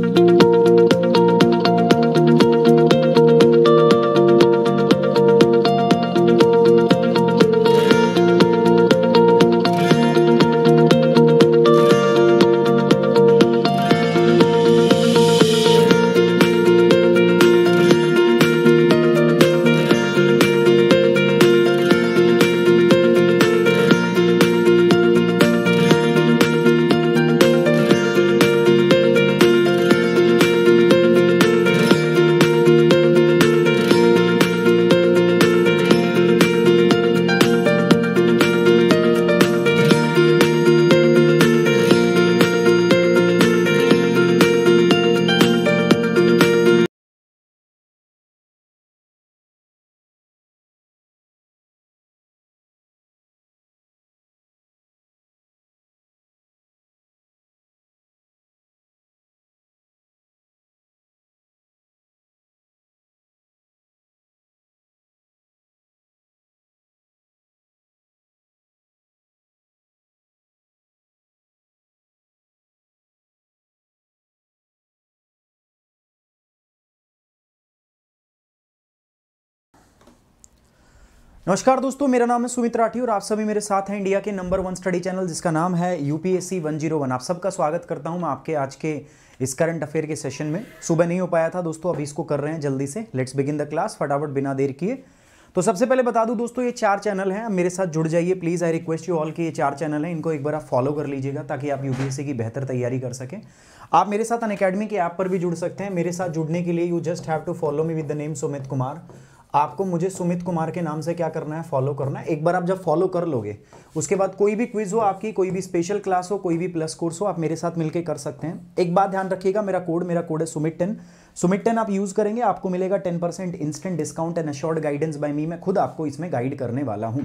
Thank you. नमस्कार दोस्तों मेरा नाम है सुमित राठी और आप सभी मेरे साथ हैं इंडिया के नंबर वन स्टडी चैनल जिसका नाम है यूपीएससी 101 आप सबका स्वागत करता हूं मैं आपके आज के इस करंट अफेयर के सेशन में सुबह नहीं हो पाया था दोस्तों अभी इसको कर रहे हैं जल्दी से लेट्स बिगिन द क्लास फटाफट बिना देर किए तो सबसे पहले बता दूँ दोस्तों ये चार चैनल हैं मेरे साथ जुड़ जाइए please I request you all की ये चार चैनल हैं इनको एक बार आप फॉलो कर लीजिएगा ताकि आप यूपीएससी की बेहतर तैयारी कर सकें आप मेरे साथ अन अकेडमी के ऐप पर भी जुड़ सकते हैं मेरे साथ जुड़ने के लिए you just have to follow me with the name Sumit Kumar आपको मुझे सुमित कुमार के नाम से क्या करना है फॉलो करना है एक बार आप जब फॉलो कर लोगे उसके बाद कोई भी क्विज हो आपकी कोई भी स्पेशल क्लास हो कोई भी प्लस कोर्स हो आप मेरे साथ मिलकर कर सकते हैं एक बात ध्यान रखिएगा मेरा कोड मेरा कोड है सुमित टेन सुमित टेन आप यूज़ करेंगे आपको मिलेगा ten percent instant discount and assured guidance by me मैं खुद आपको इसमें गाइड करने वाला हूँ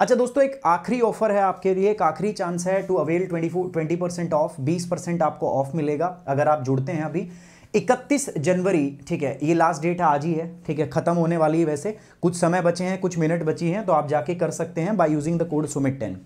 अच्छा दोस्तों एक आखिरी ऑफर है आपके लिए एक आखिरी चांस है to avail twenty twenty percent off बीस परसेंट आपको ऑफ मिलेगा अगर आप जुड़ते हैं अभी इकतीस जनवरी ठीक है ये लास्ट डेट आज ही है ठीक है खत्म होने वाली है वैसे कुछ समय बचे हैं कुछ मिनट बची हैं तो आप जाके कर सकते हैं by using the code Sumit ten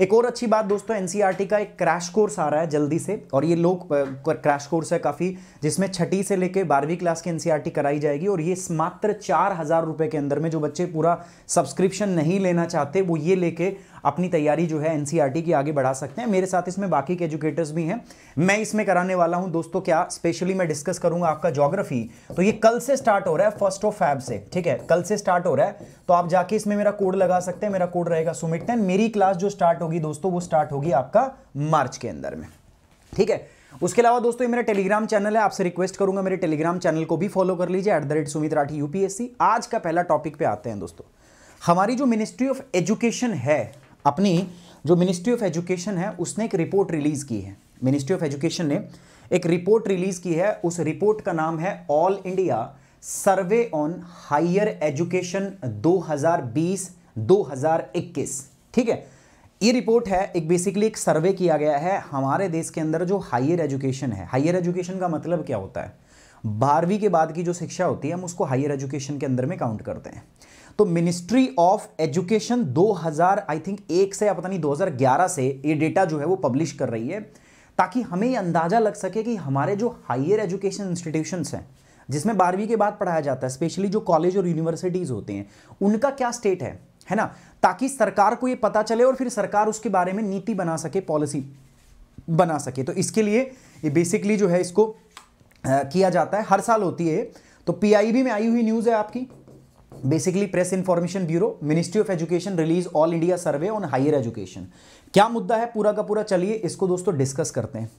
एक और अच्छी बात दोस्तों एनसीईआरटी e का एक क्रैश कोर्स आ रहा है जल्दी से और ये लोग क्रैश कोर्स है काफ़ी जिसमें छठी से लेकर बारहवीं क्लास की एनसीईआरटी e कराई जाएगी और ये मात्र चार हज़ार रुपए के अंदर में जो बच्चे पूरा सब्सक्रिप्शन नहीं लेना चाहते वो ये लेके अपनी तैयारी जो है एनसीईआरटी e की आगे बढ़ा सकते हैं मेरे साथ इसमें बाकी के एजुकेटर्स भी हैं मैं इसमें कराने वाला हूं दोस्तों क्या स्पेशली मैं डिस्कस करूंगा आपका जोग्राफी तो ये कल से स्टार्ट हो रहा है फर्स्ट ऑफ फैब से ठीक है कल से स्टार्ट हो रहा है तो आप जाके इसमें मेरा कोड लगा सकते हैं मेरा कोड रहेगा सुमित टेन मेरी क्लास जो स्टार्ट होगी दोस्तों वो स्टार्ट होगी आपका मार्च के अंदर में ठीक है उसके अलावा दोस्तों ये मेरा टेलीग्राम चैनल है आपसे रिक्वेस्ट करूंगा मेरे टेलीग्राम चैनल को भी फॉलो कर लीजिए at the rate Sumit Rathi UPSC आज का पहला टॉपिक पे आते हैं दोस्तों हमारी जो मिनिस्ट्री ऑफ एजुकेशन है अपनी जो मिनिस्ट्री ऑफ एजुकेशन है उसने एक रिपोर्ट रिलीज़ की है मिनिस्ट्री ऑफ एजुकेशन ने एक रिपोर्ट रिलीज़ की है उस रिपोर्ट का नाम है all India survey on higher education 2020-2021 ठीक है ये रिपोर्ट है एक बेसिकली एक सर्वे किया गया है हमारे देश के अंदर जो हायर एजुकेशन है हायर एजुकेशन का मतलब क्या होता है बारहवीं के बाद की जो शिक्षा होती है हम उसको हायर एजुकेशन के अंदर में काउंट करते हैं तो ministry of education 2000 I think एक से या पता नहीं 2011 से ये डेटा जो है वो पब्लिश कर रही है ताकि हमें ये अंदाज़ा लग सके कि हमारे जो हायर एजुकेशन इंस्टीट्यूशंस हैं जिसमें बारहवीं के बाद पढ़ाया जाता है स्पेशली जो कॉलेज और यूनिवर्सिटीज़ होते हैं उनका क्या स्टेट है है ना ताकि सरकार को ये पता चले और फिर सरकार उसके बारे में नीति बना सके पॉलिसी बना सके तो इसके लिए ये बेसिकली जो है इसको आ, किया जाता है हर साल होती है तो पीआईबी में आई हुई न्यूज़ है आपकी basically press information bureau ministry of education release all India survey on higher education क्या मुद्दा है पूरा का पूरा चलिए इसको दोस्तों डिस्कस करते हैं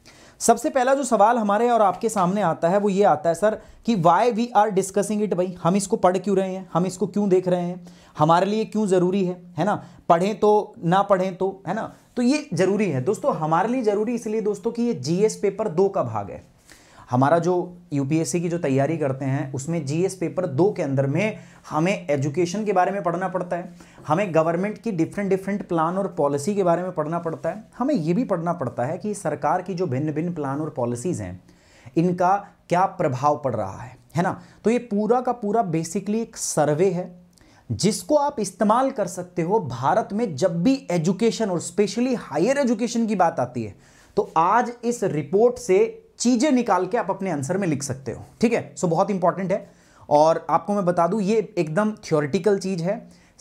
सबसे पहला जो सवाल हमारे और आपके सामने आता है वो ये आता है सर कि why we are discussing it भाई हम इसको पढ़ क्यों रहे हैं हम इसको क्यों देख रहे हैं हमारे लिए क्यों ज़रूरी है है ना पढ़ें तो ना पढ़ें तो है ना तो ये ज़रूरी है दोस्तों हमारे लिए ज़रूरी इसलिए दोस्तों कि ये जीएस पेपर दो का भाग है हमारा जो यूपीएससी की जो तैयारी करते हैं उसमें जीएस पेपर दो के अंदर में हमें एजुकेशन के बारे में पढ़ना पड़ता है हमें गवर्नमेंट की डिफरेंट डिफरेंट प्लान और पॉलिसी के बारे में पढ़ना पड़ता है हमें ये भी पढ़ना पड़ता है कि सरकार की जो भिन्न भिन्न प्लान और पॉलिसीज़ हैं इनका क्या प्रभाव पड़ रहा है है ना तो ये पूरा का पूरा बेसिकली एक सर्वे है जिसको आप इस्तेमाल कर सकते हो भारत में जब भी एजुकेशन और स्पेशली हायर एजुकेशन की बात आती है तो आज इस रिपोर्ट से चीज़ें निकाल के आप अपने आंसर में लिख सकते हो ठीक है सो बहुत इंपॉर्टेंट है और आपको मैं बता दूं ये एकदम थियोरिटिकल चीज़ है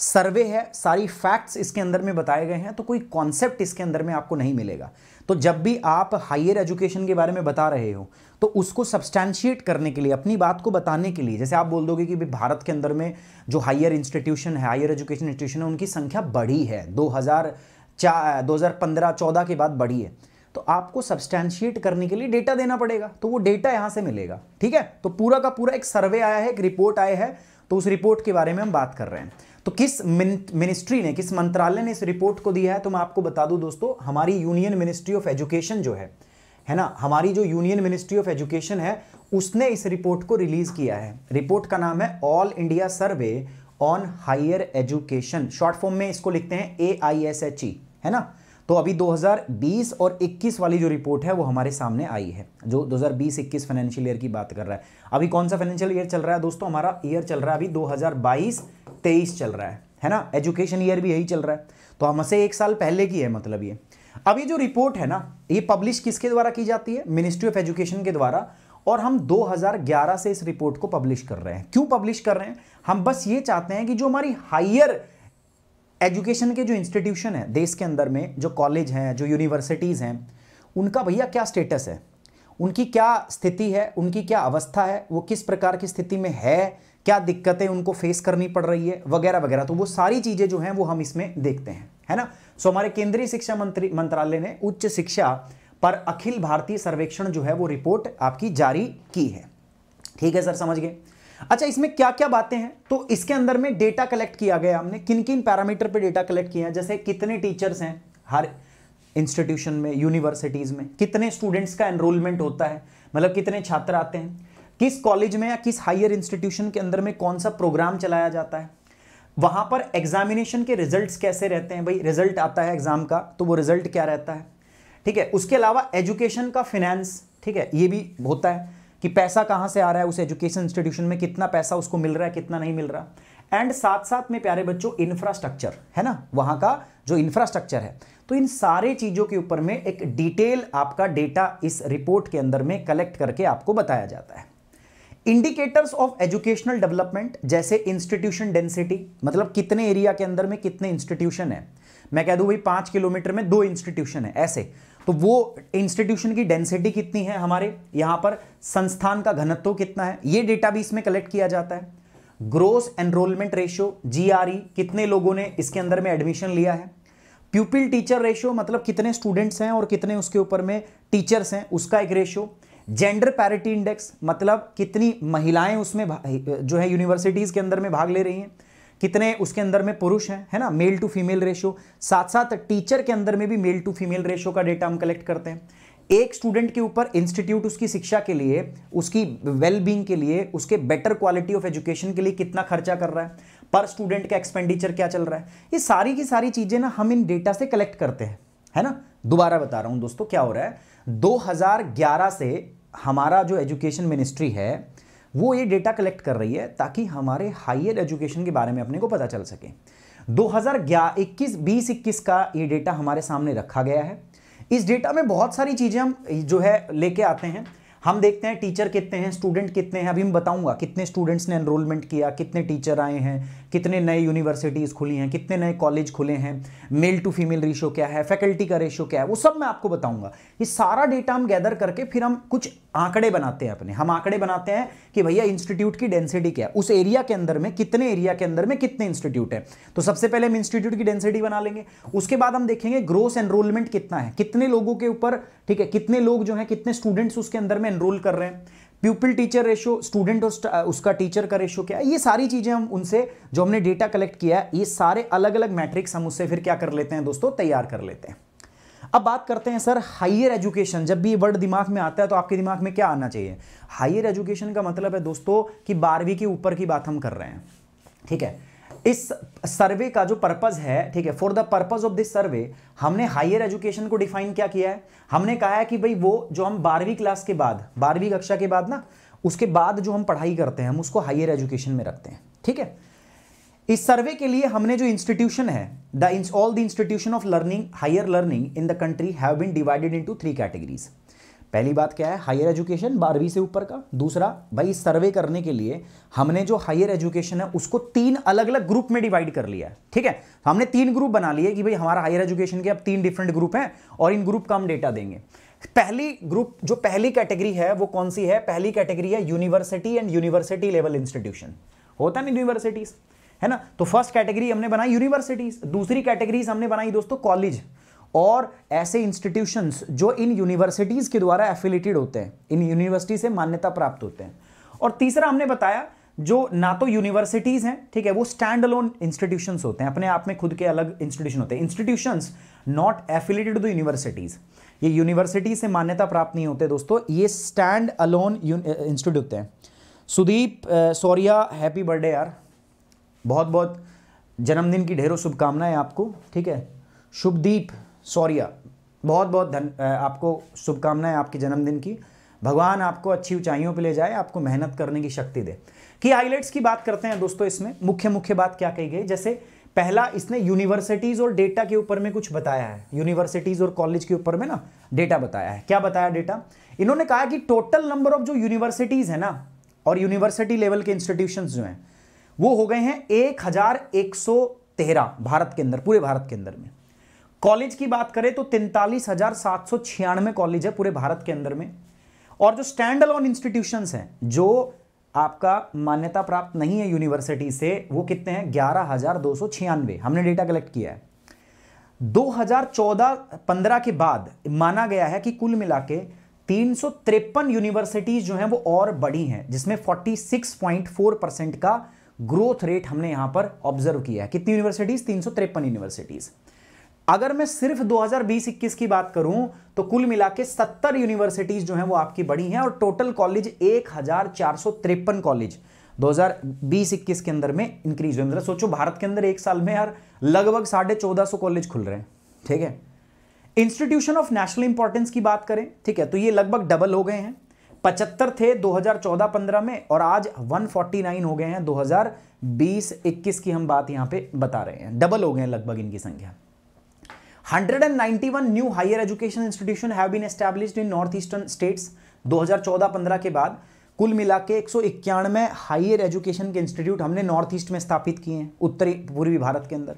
सर्वे है सारी फैक्ट्स इसके अंदर में बताए गए हैं तो कोई कॉन्सेप्ट इसके अंदर में आपको नहीं मिलेगा तो जब भी आप हायर एजुकेशन के बारे में बता रहे हो तो उसको सब्सटैंशिएट करने के लिए अपनी बात को बताने के लिए जैसे आप बोल दोगे कि भी भारत के अंदर में जो हायर इंस्टीट्यूशन है हायर एजुकेशन इंस्टीट्यूशन है उनकी संख्या बढ़ी है दो हज़ार चार दो हज़ार पंद्रह चौदह के बाद बढ़ी है तो आपको सब्सटैंशिएट करने के लिए डेटा देना पड़ेगा तो वो डेटा यहां से मिलेगा ठीक है तो पूरा का पूरा एक सर्वे आया है एक रिपोर्ट आया है तो उस रिपोर्ट के बारे में हम बात कर रहे हैं तो किस मिनिस्ट्री ने किस मंत्रालय ने इस रिपोर्ट को दिया है तो मैं आपको बता दूं दोस्तों हमारी यूनियन मिनिस्ट्री ऑफ एजुकेशन जो है है ना हमारी जो यूनियन मिनिस्ट्री ऑफ एजुकेशन है उसने इस रिपोर्ट को रिलीज किया है रिपोर्ट का नाम है all India survey on higher education short form में इसको लिखते हैं ए आई एस एच ई है ना तो अभी 2020 और 21 वाली जो रिपोर्ट है वो हमारे सामने आई है जो 2020-21 फाइनेंशियल ईयर की बात कर रहा है अभी कौन सा फाइनेंशियल ईयर चल रहा है दोस्तों हमारा ईयर चल रहा है अभी 2022-23 चल रहा है है ना एजुकेशन ईयर भी यही चल रहा है तो हमसे एक साल पहले की है मतलब ये अभी जो रिपोर्ट है ना ये पब्लिश किसके द्वारा की जाती है मिनिस्ट्री ऑफ एजुकेशन के द्वारा और हम 2011 से इस रिपोर्ट को पब्लिश कर रहे हैं क्यों पब्लिश कर रहे हैं हम बस ये चाहते हैं कि जो हमारी हायर एजुकेशन के जो इंस्टीट्यूशन है देश के अंदर में जो कॉलेज हैं जो यूनिवर्सिटीज़ हैं उनका भैया क्या स्टेटस है उनकी क्या स्थिति है उनकी क्या अवस्था है वो किस प्रकार की स्थिति में है क्या दिक्कतें उनको फेस करनी पड़ रही है वगैरह वगैरह तो वो सारी चीज़ें जो हैं वो हम इसमें देखते हैं है ना सो हमारे केंद्रीय शिक्षा मंत्री मंत्रालय ने उच्च शिक्षा पर अखिल भारतीय सर्वेक्षण जो है वो रिपोर्ट आपकी जारी की है ठीक है सर समझ गए अच्छा इसमें क्या क्या बातें हैं तो इसके अंदर में डेटा कलेक्ट किया गया हमने किन किन पैरामीटर पे डेटा कलेक्ट किया है जैसे कितने टीचर्स हैं हर इंस्टीट्यूशन में यूनिवर्सिटीज़ में कितने स्टूडेंट्स का एनरोलमेंट होता है मतलब कितने छात्र आते हैं किस कॉलेज में या किस हायर इंस्टीट्यूशन के अंदर में कौन सा प्रोग्राम चलाया जाता है वहां पर एग्जामिनेशन के रिजल्ट कैसे रहते हैं भाई रिजल्ट आता है एग्ज़ाम का तो वो रिजल्ट क्या रहता है ठीक है उसके अलावा एजुकेशन का फिनेंस ठीक है ये भी होता है कि पैसा कहाँ से आ रहा है उस एजुकेशन इंस्टीट्यूशन में कितना पैसा उसको मिल रहा है कितना नहीं मिल रहा एंड साथ साथ में प्यारे बच्चों इंफ्रास्ट्रक्चर है ना वहाँ का जो इंफ्रास्ट्रक्चर है तो इन सारे चीज़ों के ऊपर में एक डिटेल आपका डेटा इस रिपोर्ट के अंदर में कलेक्ट करके आपको बताया जाता है इंडिकेटर्स ऑफ एजुकेशनल डेवलपमेंट जैसे इंस्टीट्यूशन डेंसिटी मतलब कितने एरिया के अंदर में कितने इंस्टीट्यूशन है मैं कह दूं भाई पांच किलोमीटर में दो इंस्टीट्यूशन है ऐसे तो वो इंस्टीट्यूशन की डेंसिटी कितनी है हमारे यहां पर संस्थान का घनत्व कितना है ये डेटा भी इसमें कलेक्ट किया जाता है ग्रोस एनरोलमेंट रेशियो जीआरई कितने लोगों ने इसके अंदर में एडमिशन लिया है प्यूपिल टीचर रेशियो मतलब कितने स्टूडेंट्स हैं और कितने उसके ऊपर में टीचर्स हैं उसका एक रेशियो जेंडर पैरिटी इंडेक्स मतलब कितनी महिलाएं उसमें जो है यूनिवर्सिटीज़ के अंदर में भाग ले रही हैं कितने उसके अंदर में पुरुष हैं है ना मेल टू फीमेल रेशियो साथ साथ टीचर के अंदर में भी मेल टू फीमेल रेशियो का डेटा हम कलेक्ट करते हैं एक स्टूडेंट के ऊपर इंस्टीट्यूट उसकी शिक्षा के लिए उसकी वेलबींग के लिए उसके बेटर क्वालिटी ऑफ एजुकेशन के लिए कितना खर्चा कर रहा है पर स्टूडेंट का एक्सपेंडिचर क्या चल रहा है ये सारी की सारी चीज़ें ना हम इन डेटा से कलेक्ट करते हैं है ना दोबारा बता रहा हूँ दोस्तों क्या हो रहा है 2011 से हमारा जो एजुकेशन मिनिस्ट्री है वो ये डेटा कलेक्ट कर रही है ताकि हमारे हायर एजुकेशन के बारे में अपने को पता चल सके 2011 हजार बीस इक्कीस का ये डेटा हमारे सामने रखा गया है इस डेटा में बहुत सारी चीज़ें हम जो है लेके आते हैं हम देखते हैं टीचर कितने हैं स्टूडेंट कितने हैं अभी मैं बताऊंगा कितने स्टूडेंट्स ने एनरोलमेंट किया कितने टीचर आए हैं कितने नए यूनिवर्सिटीज़ खुली हैं कितने नए कॉलेज खुले हैं मेल टू फीमेल रेशियो क्या है फैकल्टी का रेशियो क्या है वो सब मैं आपको बताऊंगा ये सारा डेटा हम गैदर करके फिर हम कुछ आंकड़े बनाते हैं अपने हम आंकड़े बनाते हैं कि भैया इंस्टीट्यूट की डेंसिटी क्या है उस एरिया के अंदर में कितने एरिया के अंदर में कितने इंस्टीट्यूट है तो सबसे पहले हम इंस्टीट्यूट की डेंसिटी बना लेंगे उसके बाद हम देखेंगे ग्रोस एनरोलमेंट कितना है कितने लोगों के ऊपर ठीक है कितने लोग जो है कितने स्टूडेंट्स उसके अंदर में एनरोल कर रहे हैं प्यूपल टीचर रेशो स्टूडेंट और उसका टीचर का रेशो क्या है ये सारी चीज़ें हम उनसे जो हमने डेटा कलेक्ट किया है ये सारे अलग अलग मैट्रिक्स हम उससे फिर क्या कर लेते हैं दोस्तों तैयार कर लेते हैं अब बात करते हैं सर हायर एजुकेशन जब भी वर्ड दिमाग में आता है तो आपके दिमाग में क्या आना चाहिए हायर एजुकेशन का मतलब है दोस्तों कि बारहवीं के ऊपर की बात हम कर रहे हैं ठीक है इस सर्वे का जो पर्पज़ है ठीक है for the purpose of this survey हमने हायर एजुकेशन को डिफाइन क्या किया है हमने कहा है कि भाई वो जो हम बारहवीं क्लास के बाद बारहवीं कक्षा के बाद ना उसके बाद जो हम पढ़ाई करते हैं हम उसको हायर एजुकेशन में रखते हैं ठीक है इस सर्वे के लिए हमने जो इंस्टीट्यूशन है the all the institution of learning higher learning in the country have been divided into three categories पहली बात क्या है हायर एजुकेशन बारहवीं से ऊपर का दूसरा भाई सर्वे करने के लिए हमने जो हायर एजुकेशन है उसको तीन अलग अलग ग्रुप में डिवाइड कर लिया है ठीक है तो हमने तीन ग्रुप बना लिए कि भाई हमारा हायर एजुकेशन के अब तीन डिफरेंट ग्रुप हैं और इन ग्रुप का हम डेटा देंगे पहली ग्रुप जो पहली कैटेगरी है वो कौन सी है पहली कैटेगरी है university and university level institution होता ना यूनिवर्सिटीज़ है ना तो फर्स्ट कैटेगरी हमने बनाई यूनिवर्सिटीज दूसरी कैटेगरीज हमने बनाई दोस्तों कॉलेज और ऐसे इंस्टीट्यूशंस जो इन यूनिवर्सिटीज़ के द्वारा एफिलेटेड होते हैं इन यूनिवर्सिटी से मान्यता प्राप्त होते हैं और तीसरा हमने बताया जो ना तो यूनिवर्सिटीज़ हैं ठीक है वो स्टैंड अलोन इंस्टीट्यूशंस होते हैं अपने आप में खुद के अलग इंस्टीट्यूशन होते हैं institutions not affiliated to universities ये यूनिवर्सिटी से मान्यता प्राप्त नहीं होते दोस्तों ये स्टैंड अलोन इंस्टीट्यूट होते हैं सुदीप सौरिया हैप्पी बर्थडे यार बहुत बहुत जन्मदिन की ढेरों शुभकामनाएं आपको ठीक है शुभदीप सौर्या बहुत बहुत धन आपको शुभकामनाएं आपके जन्मदिन की भगवान आपको अच्छी ऊंचाइयों पर ले जाए आपको मेहनत करने की शक्ति दे कि हाईलाइट्स की बात करते हैं दोस्तों इसमें मुख्य मुख्य बात क्या कही गई जैसे पहला इसने यूनिवर्सिटीज़ और डेटा के ऊपर में कुछ बताया है यूनिवर्सिटीज़ और कॉलेज के ऊपर में ना डेटा बताया है क्या बताया डेटा इन्होंने कहा कि टोटल नंबर ऑफ जो यूनिवर्सिटीज़ है ना और यूनिवर्सिटी लेवल के इंस्टीट्यूशन जो हैं वो हो गए हैं एक हज़ार एक सौ तेरह भारत के अंदर पूरे भारत के अंदर में कॉलेज की बात करें तो तैंतालीस हजार सात सौ छियानवे कॉलेज है पूरे भारत के अंदर में और जो स्टैंड अलोन इंस्टीट्यूशन हैं जो आपका मान्यता प्राप्त नहीं है यूनिवर्सिटी से वो कितने हैं ग्यारह हजार दो सौ छियानवे हमने डेटा कलेक्ट किया है 2014-15 के बाद माना गया है कि कुल मिला के तीन यूनिवर्सिटीज जो हैं वो और बढ़ी हैं जिसमें 46.4 परसेंट का ग्रोथ रेट हमने यहां पर ऑब्जर्व किया है कितनी यूनिवर्सिटीज तीन यूनिवर्सिटीज़ अगर मैं सिर्फ 2020-21 की बात करूं तो कुल मिला के सत्तर यूनिवर्सिटीज जो हैं वो आपकी बड़ी हैं और टोटल कॉलेज एक कॉलेज 2020-21 के अंदर में इंक्रीज हुए मतलब सोचो भारत के अंदर एक साल में यार लगभग साढ़े चौदह सौ कॉलेज खुल रहे हैं ठीक है इंस्टीट्यूशन ऑफ नेशनल इंपॉर्टेंस की बात करें ठीक है तो ये लगभग डबल हो गए हैं पचहत्तर थे 2014-15 में और आज 149 हो गए हैं 2020-21 की हम बात यहाँ पे बता रहे हैं डबल हो गए हैं लगभग इनकी संख्या 191 new higher education institution have been established in north eastern states 2014-15 के बाद कुल मिला के एक हायर एजुकेशन के इंस्टीट्यूट हमने नॉर्थ ईस्ट में स्थापित किए हैं उत्तरी पूर्वी भारत के अंदर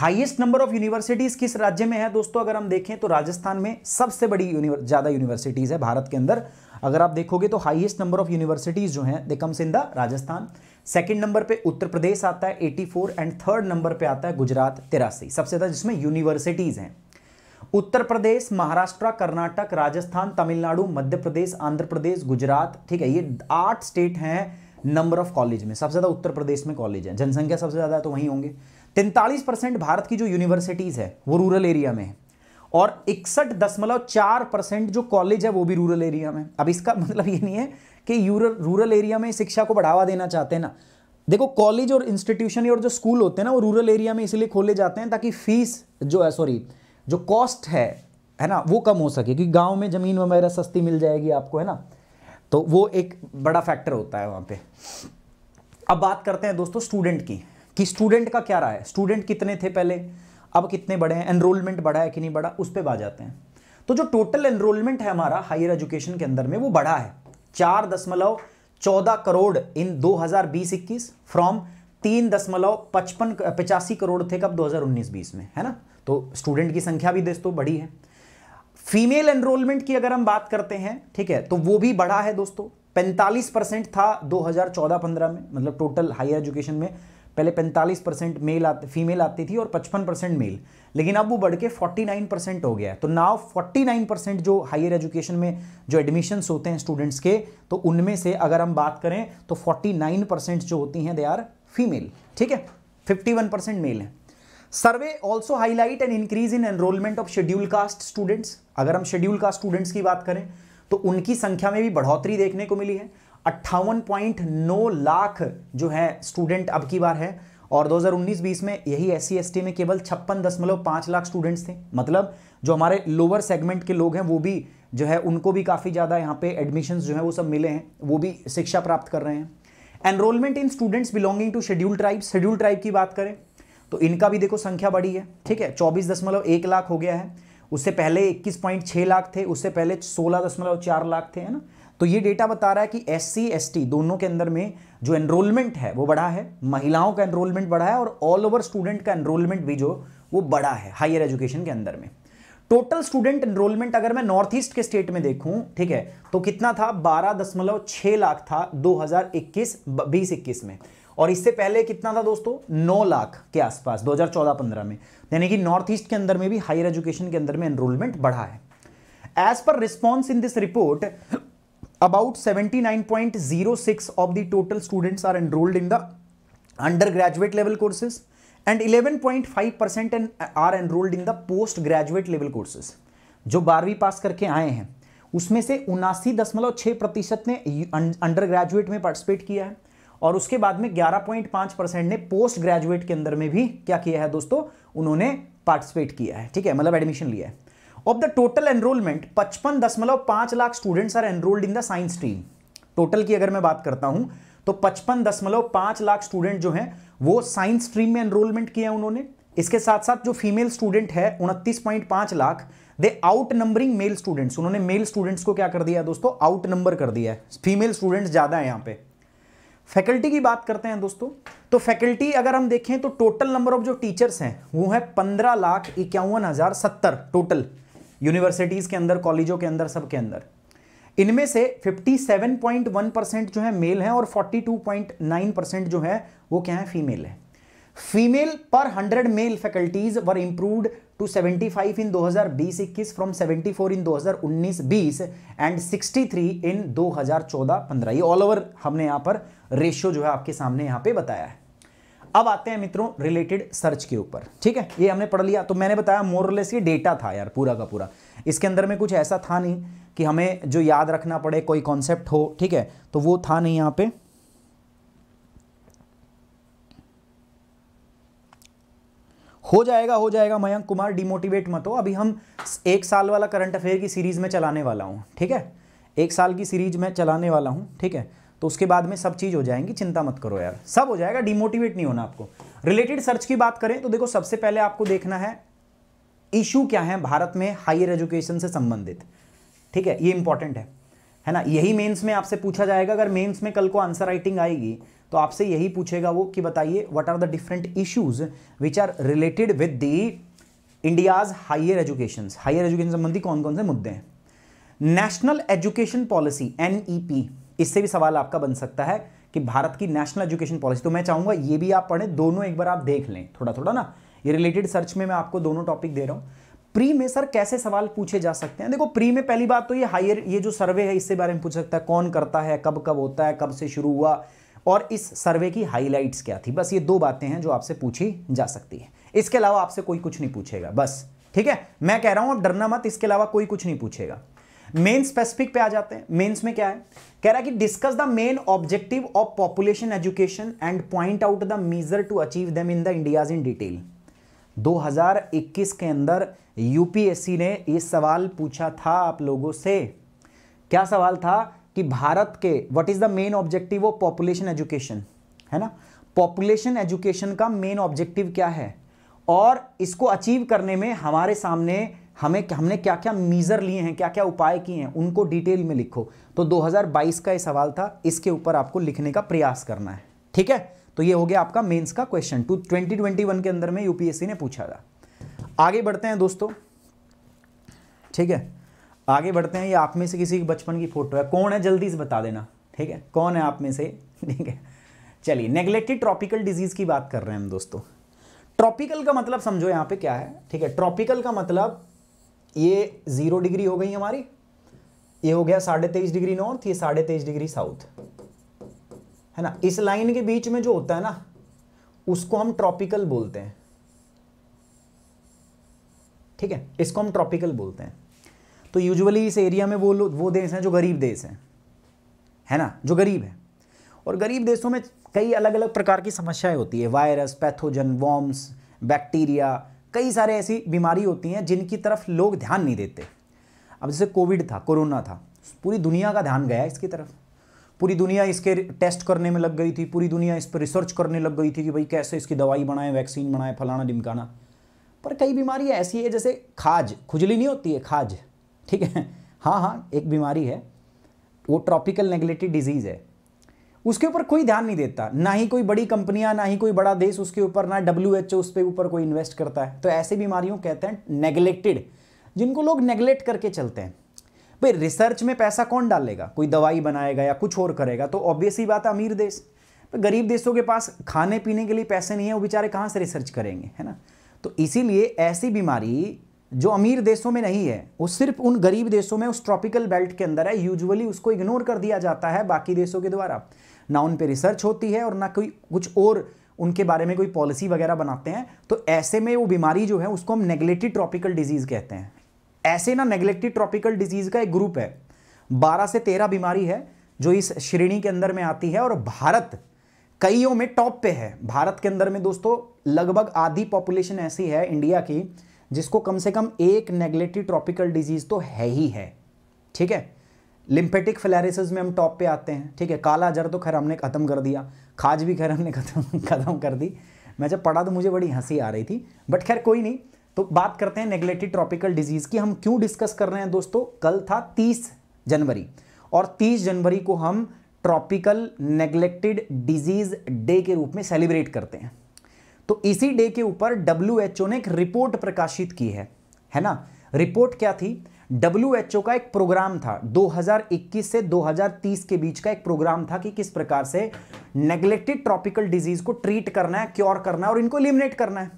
हाईएस्ट नंबर ऑफ यूनिवर्सिटीज़ किस राज्य में है दोस्तों अगर हम देखें तो राजस्थान में सबसे बड़ी यूनिवर ज़्यादा यूनिवर्सिटीज़ है भारत के अंदर अगर आप देखोगे तो हाईएस्ट नंबर ऑफ यूनिवर्सिटीज़ जो है they comes in the Rajasthan second number पे उत्तर प्रदेश आता है 84 एंड थर्ड नंबर पे आता है गुजरात तिरासी सबसे ज़्यादा जिसमें यूनिवर्सिटीज़ हैं उत्तर प्रदेश महाराष्ट्र कर्नाटक राजस्थान तमिलनाडु मध्य प्रदेश आंध्र प्रदेश गुजरात ठीक है ये आठ स्टेट हैं नंबर ऑफ कॉलेज में सबसे ज़्यादा उत्तर प्रदेश में कॉलेज है जनसंख्या सबसे ज़्यादा है तो वहीं होंगे तैंतालीस परसेंट भारत की जो यूनिवर्सिटीज़ है वो रूरल एरिया में है और इकसठ दशमलव चार परसेंट जो कॉलेज है वो भी रूरल एरिया में अब इसका मतलब ये नहीं है कि रूरल रूरल एरिया में शिक्षा को बढ़ावा देना चाहते हैं ना देखो कॉलेज और इंस्टीट्यूशन और जो स्कूल होते हैं ना वो रूरल एरिया में इसलिए खोले जाते हैं ताकि फीस जो है सॉरी जो कॉस्ट है है ना वो कम हो सके क्योंकि गांव में ज़मीन वगैरह सस्ती मिल जाएगी आपको है ना तो वो एक बड़ा फैक्टर होता है वहाँ पे अब बात करते हैं दोस्तों स्टूडेंट की कि स्टूडेंट का क्या रहा है स्टूडेंट कितने थे पहले अब कितने बढ़े हैं एनरोलमेंट बढ़ा है कि नहीं बढ़ा उस पर आ जाते हैं तो जो टोटल एनरोलमेंट है हमारा हायर एजुकेशन के अंदर में वो बढ़ा है चार दशमलव चौदह करोड़ इन 2020-21 फ्रॉम तीन दशमलव पचपन पचासी करोड़ थे कब 2019-20 में है ना तो स्टूडेंट की संख्या भी दोस्तों बढ़ी है फीमेल एनरोलमेंट की अगर हम बात करते हैं ठीक है तो वो भी बढ़ा है दोस्तों 45 परसेंट था 2014-15 में मतलब टोटल हायर एजुकेशन में पहले 45 परसेंट मेल आते फीमेल आती थी और 55 परसेंट मेल लेकिन अब वो बढ़ के 49 परसेंट हो गया है तो नाव 49 परसेंट जो हायर एजुकेशन में जो एडमिशन्स होते हैं स्टूडेंट्स के तो उनमें से अगर हम बात करें तो 49 परसेंट जो होती हैं दे आर फीमेल ठीक है 51 परसेंट मेल है survey also highlight and increase in enrolment of schedule caste students अगर हम शेड्यूल कास्ट स्टूडेंट्स की बात करें तो उनकी संख्या में भी बढ़ोतरी देखने को मिली है अट्ठावन पॉइंट नौ लाख जो है स्टूडेंट अब की बार है और 2019-20 में यही एस सी में केवल छप्पन दशमलव पांच लाख स्टूडेंट्स थे मतलब जो हमारे लोअर सेगमेंट के लोग हैं वो भी जो है उनको भी काफ़ी ज़्यादा यहाँ पे एडमिशन्स जो है वो सब मिले हैं वो भी शिक्षा प्राप्त कर रहे हैं enrolment in students belonging to schedule tribe schedule tribe की बात करें तो इनका भी देखो संख्या बढ़ी है ठीक है चौबीस दशमलव एक लाख हो गया है उससे पहले इक्कीस पॉइंट लाख थे उससे पहले सोलह दशमलव चार लाख थे है ना तो ये डेटा बता रहा है कि एस सी दोनों के अंदर में जो एनरोलमेंट है वो बढ़ा है महिलाओं का एनरोलमेंट बढ़ा है और ऑल ओवर स्टूडेंट का एनरोलमेंट भी जो वो बढ़ा है हायर एजुकेशन के अंदर में टोटल स्टूडेंट एनरोलमेंट अगर मैं नॉर्थ ईस्ट के स्टेट में देखूं ठीक है तो कितना था बारह दशमलव लाख था 2021 बीस इक्कीस में और इससे पहले कितना था दोस्तों 9 लाख के आसपास 2014-15 में यानी कि नॉर्थ ईस्ट के अंदर में भी हायर एजुकेशन के अंदर में एनरोलमेंट बढ़ा है as per response in this report about 79.06 of the undergraduate level enrolled and eleven point five percent an 11.5% enrolled in the postgraduate level courses जो बारहवीं पास करके आए हैं उसमें से उनासी दशमलव छः प्रतिशत ने अंडर ग्रेजुएट में पार्टिसिपेट किया है और उसके बाद में 11.5 परसेंट ने पोस्ट ग्रेजुएट के अंदर में भी क्या किया है दोस्तों उन्होंने पार्टिसिपेट किया है ठीक है मतलब एडमिशन लिया है ऑफ द टोटल एनरोलमेंट पचपन दशमलव पांच lakh students are enrolled in the science stream total की अगर मैं बात करता हूं तो पचपन दशमलव पांच लाख स्टूडेंट जो हैं वो साइंस स्ट्रीम में एनरोलमेंट किया उन्होंने इसके साथ साथ जो फीमेल स्टूडेंट है उनतीस पॉइंट पांच lakh they outnumbering male students उन्होंने मेल स्टूडेंट्स को क्या कर दिया दोस्तों आउट नंबर कर दिया है फीमेल स्टूडेंट्स ज़्यादा है यहाँ पे फैकल्टी की बात करते हैं दोस्तों तो फैकल्टी अगर हम देखें तो टोटल नंबर ऑफ जो टीचर्स हैं वो है पंद्रह लाख इक्यावन हज़ार सत्तर टोटल यूनिवर्सिटीज़ के अंदर कॉलेजों के अंदर सबके अंदर इनमें से 57.1 परसेंट जो है मेल है और 42.9 परसेंट जो है वो क्या है फीमेल है फीमेल पर 100 male faculties were improved to 75 in 2020-21 from 74 in 2019-20 and 63 in 2014-15 ये ऑल ओवर हमने यहां पर रेशियो जो है आपके सामने यहाँ पे बताया है अब आते हैं मित्रों रिलेटेड सर्च के ऊपर ठीक है ये हमने पढ़ लिया तो मैंने बताया मोरलेस ये डेटा था यार पूरा का पूरा इसके अंदर में कुछ ऐसा था नहीं कि हमें जो याद रखना पड़े कोई कॉन्सेप्ट हो ठीक है तो वो था नहीं यहाँ पे हो जाएगा हो जाएगा मयंक कुमार डिमोटिवेट मत हो अभी हम एक साल वाला करंट अफेयर की सीरीज में चलाने वाला हूं ठीक है एक साल की सीरीज में चलाने वाला हूँ ठीक है तो उसके बाद में सब चीज़ हो जाएंगी चिंता मत करो यार सब हो जाएगा डिमोटिवेट नहीं होना आपको रिलेटेड सर्च की बात करें तो देखो सबसे पहले आपको देखना है इशू क्या है भारत में हायर एजुकेशन से संबंधित ठीक है ये इंपॉर्टेंट है है ना यही मेंस में आपसे पूछा जाएगा अगर मेंस में कल को आंसर राइटिंग आएगी तो आपसे यही पूछेगा वो कि बताइए what are the different issues which are related with the India's higher education higher education संबंधी कौन कौन से मुद्दे हैं नेशनल एजुकेशन पॉलिसी एनईपी इससे भी सवाल आपका बन सकता है कि भारत की नेशनल एजुकेशन पॉलिसी तो मैं चाहूंगा ये भी आप पढ़ें दोनों एक बार आप देख लें थोड़ा थोड़ा ना ये रिलेटेड सर्च में मैं आपको दोनों टॉपिक दे रहा हूं प्री में सर कैसे सवाल पूछे जा सकते हैं देखो प्री में पहली बात तो ये हायर ये जो सर्वे है इससे बारे में पूछ सकता है कौन करता है कब कब होता है कब से शुरू हुआ और इस सर्वे की हाईलाइट्स क्या थी बस ये दो बातें हैं जो आपसे पूछी जा सकती है इसके अलावा आपसे कोई कुछ नहीं पूछेगा बस ठीक है मैं कह रहा हूं आप डरना मत इसके अलावा कोई कुछ नहीं पूछेगा मेन स्पेसिफिक पे आ जाते हैं मेंस में क्या है कह रहा है कि discuss the main objective of population education and point out the measure to achieve them in the India's in detail 2021 के अंदर यूपीएससी ने ये सवाल पूछा था आप लोगों से क्या सवाल था कि भारत के what is the main objective of population education है ना पॉपुलेशन एजुकेशन का मेन ऑब्जेक्टिव क्या है और इसको अचीव करने में हमारे सामने हमें हमने क्या क्या मीज़र लिए हैं क्या क्या उपाय किए हैं उनको डिटेल में लिखो तो 2022 का ये सवाल था इसके ऊपर आपको लिखने का प्रयास करना है ठीक है तो ये हो गया आपका मेंस का क्वेश्चन टू ट्वेंटी के अंदर में यूपीएससी ने पूछा था आगे बढ़ते हैं दोस्तों ठीक है आगे बढ़ते हैं ये आप में से किसी की बचपन की फ़ोटो है कौन है जल्दी से बता देना ठीक है कौन है आप में से ठीक है चलिए नेग्लेक्टेड ट्रॉपिकल डिजीज़ की बात कर रहे हैं हम दोस्तों ट्रॉपिकल का मतलब समझो यहाँ पे क्या है ठीक है ट्रॉपिकल का मतलब ये ज़ीरो डिग्री हो गई हमारी ये हो गया साढ़े तेईस डिग्री नॉर्थ ये साढ़े तेईस डिग्री साउथ है ना इस लाइन के बीच में जो होता है ना उसको हम ट्रॉपिकल बोलते हैं ठीक है इसको हम ट्रॉपिकल बोलते हैं तो यूजुअली इस एरिया में वो वो देश हैं जो गरीब देश हैं है ना जो गरीब है और गरीब देशों में कई अलग अलग प्रकार की समस्याएं होती है वायरस पैथोजन वॉम्स बैक्टीरिया कई सारे ऐसी बीमारी होती हैं जिनकी तरफ लोग ध्यान नहीं देते अब जैसे कोविड था कोरोना था पूरी दुनिया का ध्यान गया इसकी तरफ पूरी दुनिया इसके टेस्ट करने में लग गई थी पूरी दुनिया इस पर रिसर्च करने लग गई थी कि भाई कैसे इसकी दवाई बनाएं वैक्सीन बनाएं फलाना डिमकाना पर कई बीमारियाँ ऐसी है जैसे खाज खुजली नहीं होती है खाज ठीक है हाँ हाँ एक बीमारी है वो ट्रॉपिकल नेगलेटिव डिजीज़ है उसके ऊपर कोई ध्यान नहीं देता ना ही कोई बड़ी कंपनियां ना ही कोई बड़ा देश उसके ऊपर ना डब्ल्यू एच ओ उस पर ऊपर कोई इन्वेस्ट करता है तो ऐसी बीमारियों कहते हैं नेगलेक्टेड जिनको लोग नेगलेक्ट करके चलते हैं भाई रिसर्च में पैसा कौन डालेगा कोई दवाई बनाएगा या कुछ और करेगा तो ऑब्वियस ही बात है अमीर देश गरीब देशों के पास खाने पीने के लिए पैसे नहीं है वो बेचारे कहाँ से रिसर्च करेंगे है ना तो इसीलिए ऐसी बीमारी जो अमीर देशों में नहीं है वो सिर्फ उन गरीब देशों में उस ट्रॉपिकल बेल्ट के अंदर है यूजुअली उसको इग्नोर कर दिया जाता है बाकी देशों के द्वारा ना उन पर रिसर्च होती है और ना कोई कुछ और उनके बारे में कोई पॉलिसी वगैरह बनाते हैं तो ऐसे में वो बीमारी जो है उसको हम नेगलेक्टिव ट्रॉपिकल डिजीज़ कहते हैं ऐसे ना नेगलेक्टिव ट्रॉपिकल डिजीज़ का एक ग्रुप है बारह से तेरह बीमारी है जो इस श्रेणी के अंदर में आती है और भारत कईयों में टॉप पे है भारत के अंदर में दोस्तों लगभग आधी पॉपुलेशन ऐसी है इंडिया की जिसको कम से कम एक नेगलेक्टिव ट्रॉपिकल डिजीज़ तो है ही है ठीक है लिम्फेटिक फिलेरिसिस में हम टॉप पे आते हैं ठीक है काला जर तो खैर हमने ख़त्म कर दिया खाज भी खैर हमने खत्म खत्म कर दी मैं जब पढ़ा तो मुझे बड़ी हंसी आ रही थी बट खैर कोई नहीं तो बात करते हैं नेगलेटेड ट्रॉपिकल डिजीज़ की हम क्यों डिस्कस कर रहे हैं दोस्तों कल था तीस जनवरी और तीस जनवरी को हम ट्रॉपिकल नेग्लेक्टेड डिजीज़ डे के रूप में सेलिब्रेट करते हैं तो इसी डे के ऊपर डब्ल्यू ने एक रिपोर्ट प्रकाशित की है है ना रिपोर्ट क्या थी डब्ल्यू का एक प्रोग्राम था 2021 से 2030 के बीच का एक प्रोग्राम था कि किस प्रकार से नेग्लेक्टेड ट्रॉपिकल डिजीज को ट्रीट करना है क्योर करना है और इनको इलिमिनेट करना है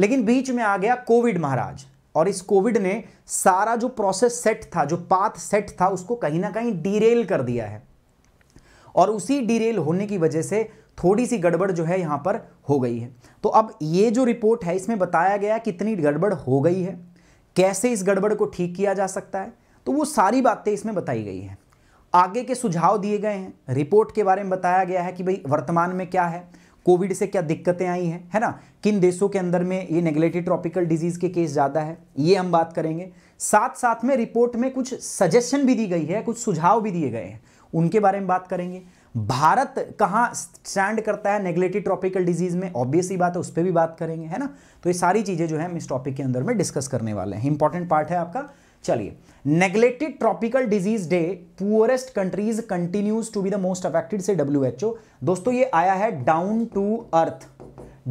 लेकिन बीच में आ गया कोविड महाराज और इस कोविड ने सारा जो प्रोसेस सेट था जो पाथ सेट था उसको कहीं ना कहीं डीरेल कर दिया है और उसी डीरेल होने की वजह से थोड़ी सी गड़बड़ जो है यहां पर हो गई है तो अब ये जो रिपोर्ट है इसमें बताया गया कितनी गड़बड़ हो गई है कैसे इस गड़बड़ को ठीक किया जा सकता है तो वो सारी बातें इसमें बताई गई हैं आगे के सुझाव दिए गए हैं रिपोर्ट के बारे में बताया गया है कि भाई वर्तमान में क्या है कोविड से क्या दिक्कतें आई हैं है ना किन देशों के अंदर में ये नेगलेटेड ट्रॉपिकल डिजीज़ के केस ज़्यादा है ये हम बात करेंगे साथ साथ में रिपोर्ट में कुछ सजेशन भी दी गई है कुछ सुझाव भी दिए गए हैं उनके बारे में बात करेंगे भारत कहाँ स्टैंड करता है नेगलेटिव ट्रॉपिकल डिजीज़ में ऑब्वियसली बात है उस पर भी बात करेंगे है ना तो ये सारी चीज़ें जो है हम इस टॉपिक के अंदर में डिस्कस करने वाले हैं इंपॉर्टेंट पार्ट है आपका चलिए neglected tropical disease day poorest countries continues to be the most affected से डब्ल्यू दोस्तों ये आया है डाउन टू अर्थ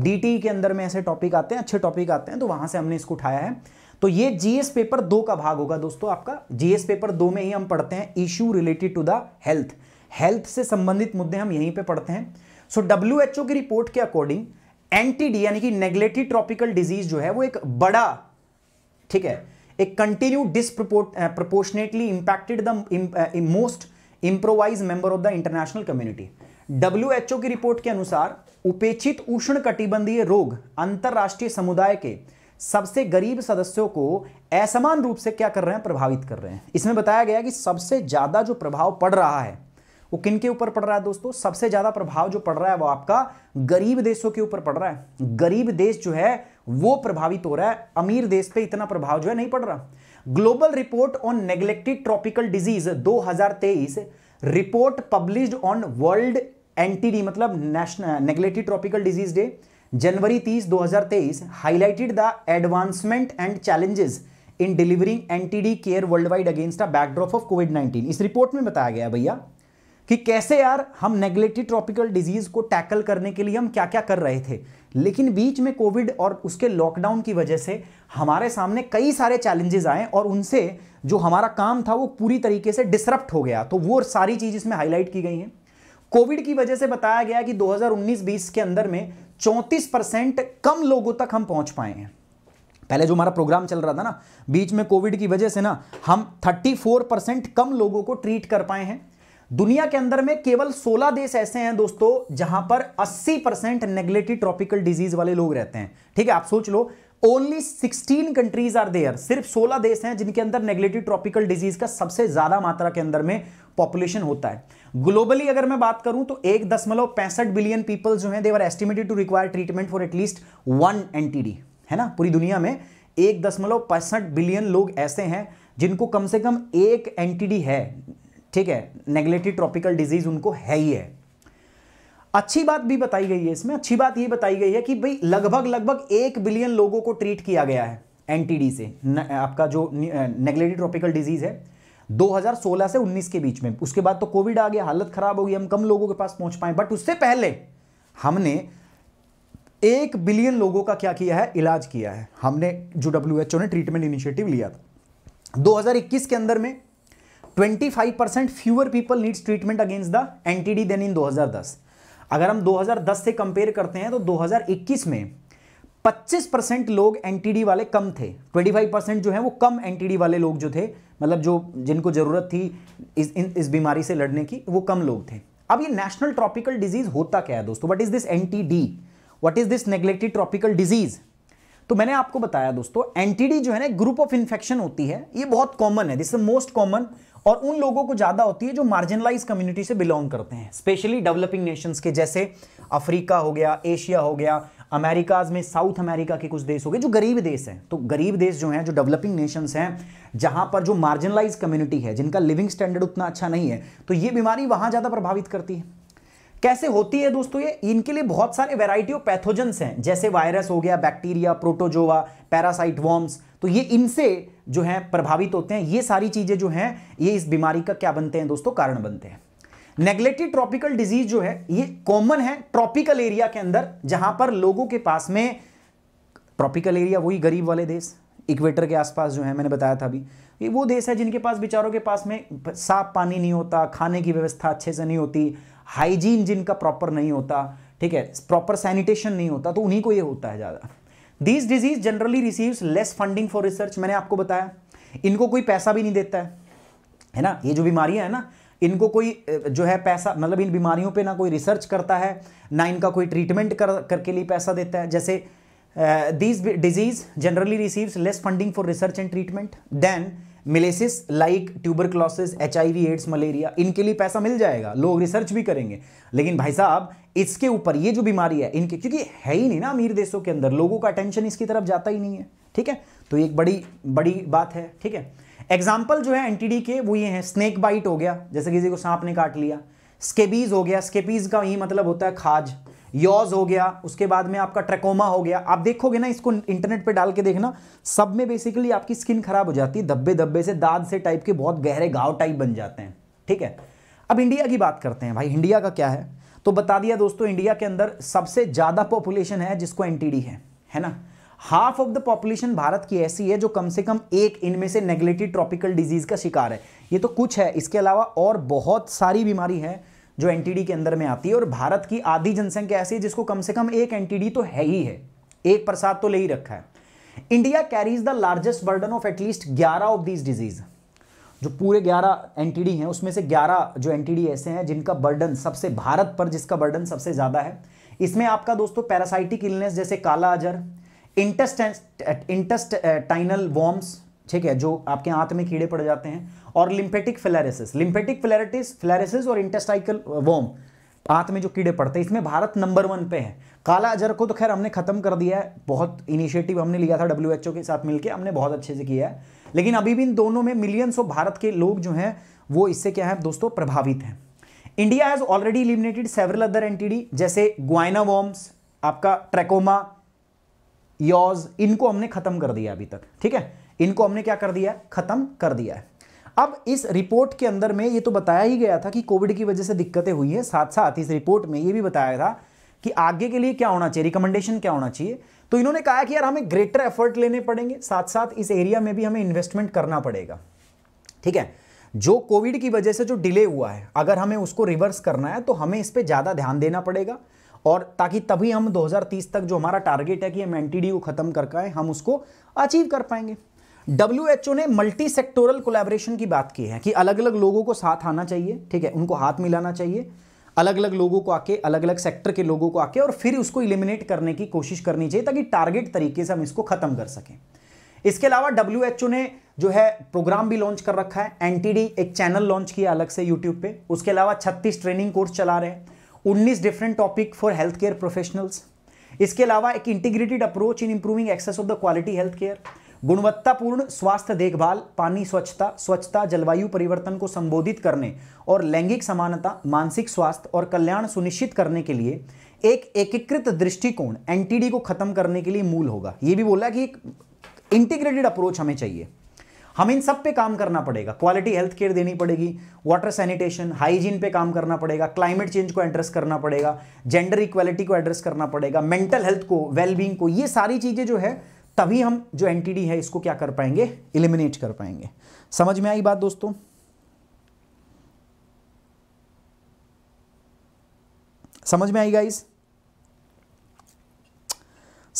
टी के अंदर में ऐसे टॉपिक आते हैं अच्छे टॉपिक आते हैं तो वहां से हमने इसको उठाया है तो ये जीएस पेपर दो का भाग होगा दोस्तों आपका जीएस पेपर दो में ही हम पढ़ते हैं issue related to the health health से संबंधित मुद्दे हम यहीं पे पढ़ते हैं सो so, डब्ल्यू की रिपोर्ट के अकॉर्डिंग एनटीडी यानी कि नेग्लेक्टेड ट्रॉपिकल डिजीज जो है वो एक बड़ा ठीक है एक continue disproportionately impacted the most impoverished member of the international community W की रिपोर्ट के अनुसार उपेक्षित उष्ण कटिबंधीय रोग अंतर्राष्ट्रीय समुदाय के सबसे गरीब सदस्यों को असमान रूप से क्या कर रहे हैं प्रभावित कर रहे हैं इसमें बताया गया कि सबसे ज्यादा जो प्रभाव पड़ रहा है वो किन के ऊपर पड़ रहा है दोस्तों सबसे ज़्यादा प्रभाव जो पड़ रहा है वो आपका गरीब देशों के ऊपर पड़ रहा है गरीब देश जो है वो प्रभावित हो रहा है अमीर देश पे इतना प्रभाव जो है नहीं पड़ रहा global report on neglected tropical disease 2023 report publish on world NTD मतलब national neglected tropical disease day January 30 2023 highlighted the advancement and challenges in delivering NTD care worldwide against a backdrop of covid 19 इस report में बताया गया भैया कि कैसे यार हम नेग्लेक्टेड ट्रॉपिकल डिजीज को टैकल करने के लिए हम क्या क्या कर रहे थे लेकिन बीच में कोविड और उसके लॉकडाउन की वजह से हमारे सामने कई सारे चैलेंजेस आए और उनसे जो हमारा काम था वो पूरी तरीके से डिसरप्ट हो गया तो वो सारी चीज़ इसमें हाईलाइट की गई है कोविड की वजह से बताया गया कि 2019-20 के अंदर में 34 परसेंट कम लोगों तक हम पहुंच पाए हैं पहले जो हमारा प्रोग्राम चल रहा था ना बीच में कोविड की वजह से ना हम 34 परसेंट कम लोगों को ट्रीट कर पाए हैं दुनिया के अंदर में केवल 16 देश ऐसे हैं दोस्तों जहां पर 80 परसेंट नेग्लेटेड ट्रॉपिकल डिजीज वाले लोग रहते हैं ठीक है आप सोच लो ओनली 16 कंट्रीज आर देयर सिर्फ 16 देश हैं जिनके अंदर नेग्लेटेड ट्रॉपिकल डिजीज का सबसे ज्यादा मात्रा के अंदर में पॉपुलेशन होता है ग्लोबली अगर मैं बात करूं तो एक दशमलव पैंसठ बिलियन पीपल जो है there are estimated to require treatment for at least one NTD है ना पूरी दुनिया में एक दशमलव पैंसठ बिलियन लोग ऐसे हैं जिनको कम से कम एक एनटीडी है ठीक है नेगलेटिव ट्रॉपिकल डिजीज उनको है ही है अच्छी बात भी बताई गई है इसमें अच्छी बात ये बताई गई है कि भाई लगभग लगभग एक बिलियन लोगों को ट्रीट किया गया है एनटीडी से न, आपका जो नेगलेटिव ट्रॉपिकल डिजीज है 2016 से 19 के बीच में उसके बाद तो कोविड आ गया हालत खराब हो गई हम कम लोगों के पास पहुंच पाए बट उससे पहले हमने एक बिलियन लोगों का क्या किया है इलाज किया है हमने जो डब्ल्यू ने ट्रीटमेंट इनिशिएटिव लिया था 2021 के अंदर में 25 percent fewer people needs treatment against the NTD than in 2010 अगर हम 2010 से कंपेयर करते हैं तो 2021 में 25 परसेंट लोग एनटीडी वाले कम थे 25 परसेंट जो है वो कम एनटीडी वाले लोग जो थे मतलब जो जिनको ज़रूरत थी इस इन, इस बीमारी से लड़ने की वो कम लोग थे अब ये नेशनल ट्रॉपिकल डिजीज़ होता क्या है दोस्तों what is this NTD what is this neglected tropical disease तो मैंने आपको बताया दोस्तों एनटीडी जो है ना ग्रुप ऑफ इन्फेक्शन होती है ये बहुत कॉमन है दिस मोस्ट कॉमन और उन लोगों को ज़्यादा होती है जो मार्जिनलाइज कम्युनिटी से बिलोंग करते हैं स्पेशली डेवलपिंग नेशंस के जैसे अफ्रीका हो गया एशिया हो गया अमेरिकाज में साउथ अमेरिका के कुछ देश हो गए जो गरीब देश हैं तो गरीब देश जो हैं जो डेवलपिंग नेशंस हैं जहां पर जो मार्जिनलाइज कम्युनिटी है जिनका लिविंग स्टैंडर्ड उतना अच्छा नहीं है तो ये बीमारी वहां ज़्यादा प्रभावित करती है कैसे होती है दोस्तों ये इनके लिए बहुत सारे वेराइटी ऑफ पैथोजेंस हैं जैसे वायरस हो गया बैक्टीरिया प्रोटोजोवा पैरासाइट वॉर्म्स तो ये इनसे जो है प्रभावित होते हैं ये सारी चीज़ें जो हैं ये इस बीमारी का क्या बनते हैं दोस्तों कारण बनते हैं नेग्लेक्टेड ट्रॉपिकल डिजीज जो है ये कॉमन है ट्रॉपिकल एरिया के अंदर जहां पर लोगों के पास में ट्रॉपिकल एरिया वही गरीब वाले देश इक्वेटर के आसपास जो है मैंने बताया था अभी ये वो देश है जिनके पास बेचारों के पास में साफ पानी नहीं होता खाने की व्यवस्था अच्छे से नहीं होती हाइजीन जिनका प्रॉपर नहीं होता ठीक है प्रॉपर सैनिटेशन नहीं होता तो उन्हीं को ये होता है ज़्यादा this disease generally receives less funding for research मैंने आपको बताया इनको कोई पैसा भी नहीं देता है है ना ये जो बीमारियां है ना इनको कोई जो है पैसा मतलब इन बीमारियों पे ना कोई रिसर्च करता है ना इनका कोई ट्रीटमेंट कर करके लिए पैसा देता है जैसे this disease generally receives less funding for research and treatment than maladies like tuberculosis H AIDS malaria इनके लिए पैसा मिल जाएगा लोग रिसर्च भी करेंगे लेकिन भाई साहब इसके ऊपर ये जो बीमारी है इनके क्योंकि है ही नहीं ना अमीर देशों के अंदर लोगों का अटेंशन इसकी तरफ जाता ही नहीं है ठीक है तो एक बड़ी बड़ी बात है ठीक है एग्जाम्पल जो है एंटीडी के वो ये हैं स्नेक बाइट हो गया जैसे किसी को सांप ने काट लिया स्केबीज हो गया स्केबीज का ही मतलब होता है खाज योज हो गया उसके बाद में आपका ट्रेकोमा हो गया आप देखोगे ना इसको इंटरनेट पे डाल के देखना सब में बेसिकली आपकी स्किन खराब हो जाती है धब्बे धब्बे से दाद से टाइप के बहुत गहरे गाव टाइप बन जाते हैं ठीक है अब इंडिया की बात करते हैं भाई इंडिया का क्या है तो बता दिया दोस्तों इंडिया के अंदर सबसे ज़्यादा पॉपुलेशन है जिसको एनटीडी है है ना half of the population Bharat की ऐसी है जो कम से कम एक इनमें से नेगलेटिव ट्रॉपिकल डिजीज का शिकार है ये तो कुछ है इसके अलावा और बहुत सारी बीमारी है जो एनटीडी के अंदर में आती है और भारत की आधी जनसंख्या ऐसी है जिसको कम से कम एक एनटीडी तो है ही है एक प्रसाद तो ले ही रखा है India carries the largest burden of at least ग्यारह ऑफ दीज डिजीज जो पूरे 11 एनटीडी हैं उसमें से 11 जो एनटीडी ऐसे हैं जिनका बर्डन सबसे भारत पर जिसका बर्डन सबसे ज़्यादा है इसमें आपका दोस्तों पैरासाइटिक इलनेस जैसे काला अजर इंटेस्टाइनल वॉम्स ठीक है जो आपके हाथ में कीड़े पड़ जाते हैं और लिम्फेटिक फिलेरिसिस लिम्फेटिक फिलेरिटिस फिलेरिसिस और इंटेस्टाइकल वोम uh, हाथ में जो कीड़े पड़ते हैं इसमें भारत नंबर वन पे है काला अजर को तो खैर हमने खत्म कर दिया है बहुत इनिशिएटिव हमने लिया था डब्ल्यू के साथ मिलकर हमने बहुत अच्छे से किया है लेकिन अभी भी इन दोनों में मिलियंस ऑफ भारत के लोग जो हैं वो इससे क्या है दोस्तों प्रभावित हैं India has already eliminated several other entity जैसे ग्वाइना वॉम्स आपका ट्रेकोमा योज इनको हमने खत्म कर दिया अभी तक ठीक है इनको हमने क्या कर दिया खत्म कर दिया है अब इस रिपोर्ट के अंदर में ये तो बताया ही गया था कि कोविड की वजह से दिक्कतें हुई हैं साथ साथ इस रिपोर्ट में ये भी बताया था कि आगे के लिए क्या होना चाहिए रिकमेंडेशन क्या होना चाहिए तो इन्होंने कहा कि यार हमें ग्रेटर एफर्ट लेने पड़ेंगे साथ साथ इस एरिया में भी हमें इन्वेस्टमेंट करना पड़ेगा ठीक है जो कोविड की वजह से जो डिले हुआ है अगर हमें उसको रिवर्स करना है तो हमें इस पर ज़्यादा ध्यान देना पड़ेगा और ताकि तभी हम 2030 तक जो हमारा टारगेट है कि हम एन को ख़त्म करके पाए हम उसको अचीव कर पाएंगे डब्ल्यू एच ओ ने मल्टी सेक्टोरल कोलेबोरेशन की बात की है कि अलग अलग लोगों को साथ आना चाहिए ठीक है उनको हाथ मिलाना चाहिए अलग अलग लोगों को आके अलग अलग सेक्टर के लोगों को आके और फिर उसको इलिमिनेट करने की कोशिश करनी चाहिए ताकि टारगेट तरीके से हम इसको ख़त्म कर सकें इसके अलावा डब्ल्यू एच ओ ने जो है प्रोग्राम भी लॉन्च कर रखा है डी एक चैनल लॉन्च किया अलग से यूट्यूब पे उसके अलावा 36 ट्रेनिंग कोर्स चला रहे हैं 19 different topic for health care professionals इसके अलावा एक integrated approach in improving access of the quality health care गुणवत्तापूर्ण स्वास्थ्य देखभाल पानी स्वच्छता स्वच्छता जलवायु परिवर्तन को संबोधित करने और लैंगिक समानता मानसिक स्वास्थ्य और कल्याण सुनिश्चित करने के लिए एक एकीकृत दृष्टिकोण एनटीडी को खत्म करने के लिए मूल होगा ये भी बोला कि एक इंटीग्रेटेड अप्रोच हमें चाहिए हम इन सब पे काम करना पड़ेगा क्वालिटी हेल्थ केयर देनी पड़ेगी वाटर सैनिटेशन हाइजीन पे काम करना पड़ेगा क्लाइमेट चेंज को एड्रेस करना पड़ेगा जेंडर इक्वालिटी को एड्रेस करना पड़ेगा मेंटल हेल्थ को वेलबींग को ये सारी चीज़ें जो है तभी हम जो एनटीडी है इसको क्या कर पाएंगे इलिमिनेट कर पाएंगे समझ में आई बात दोस्तों समझ में आई गाइस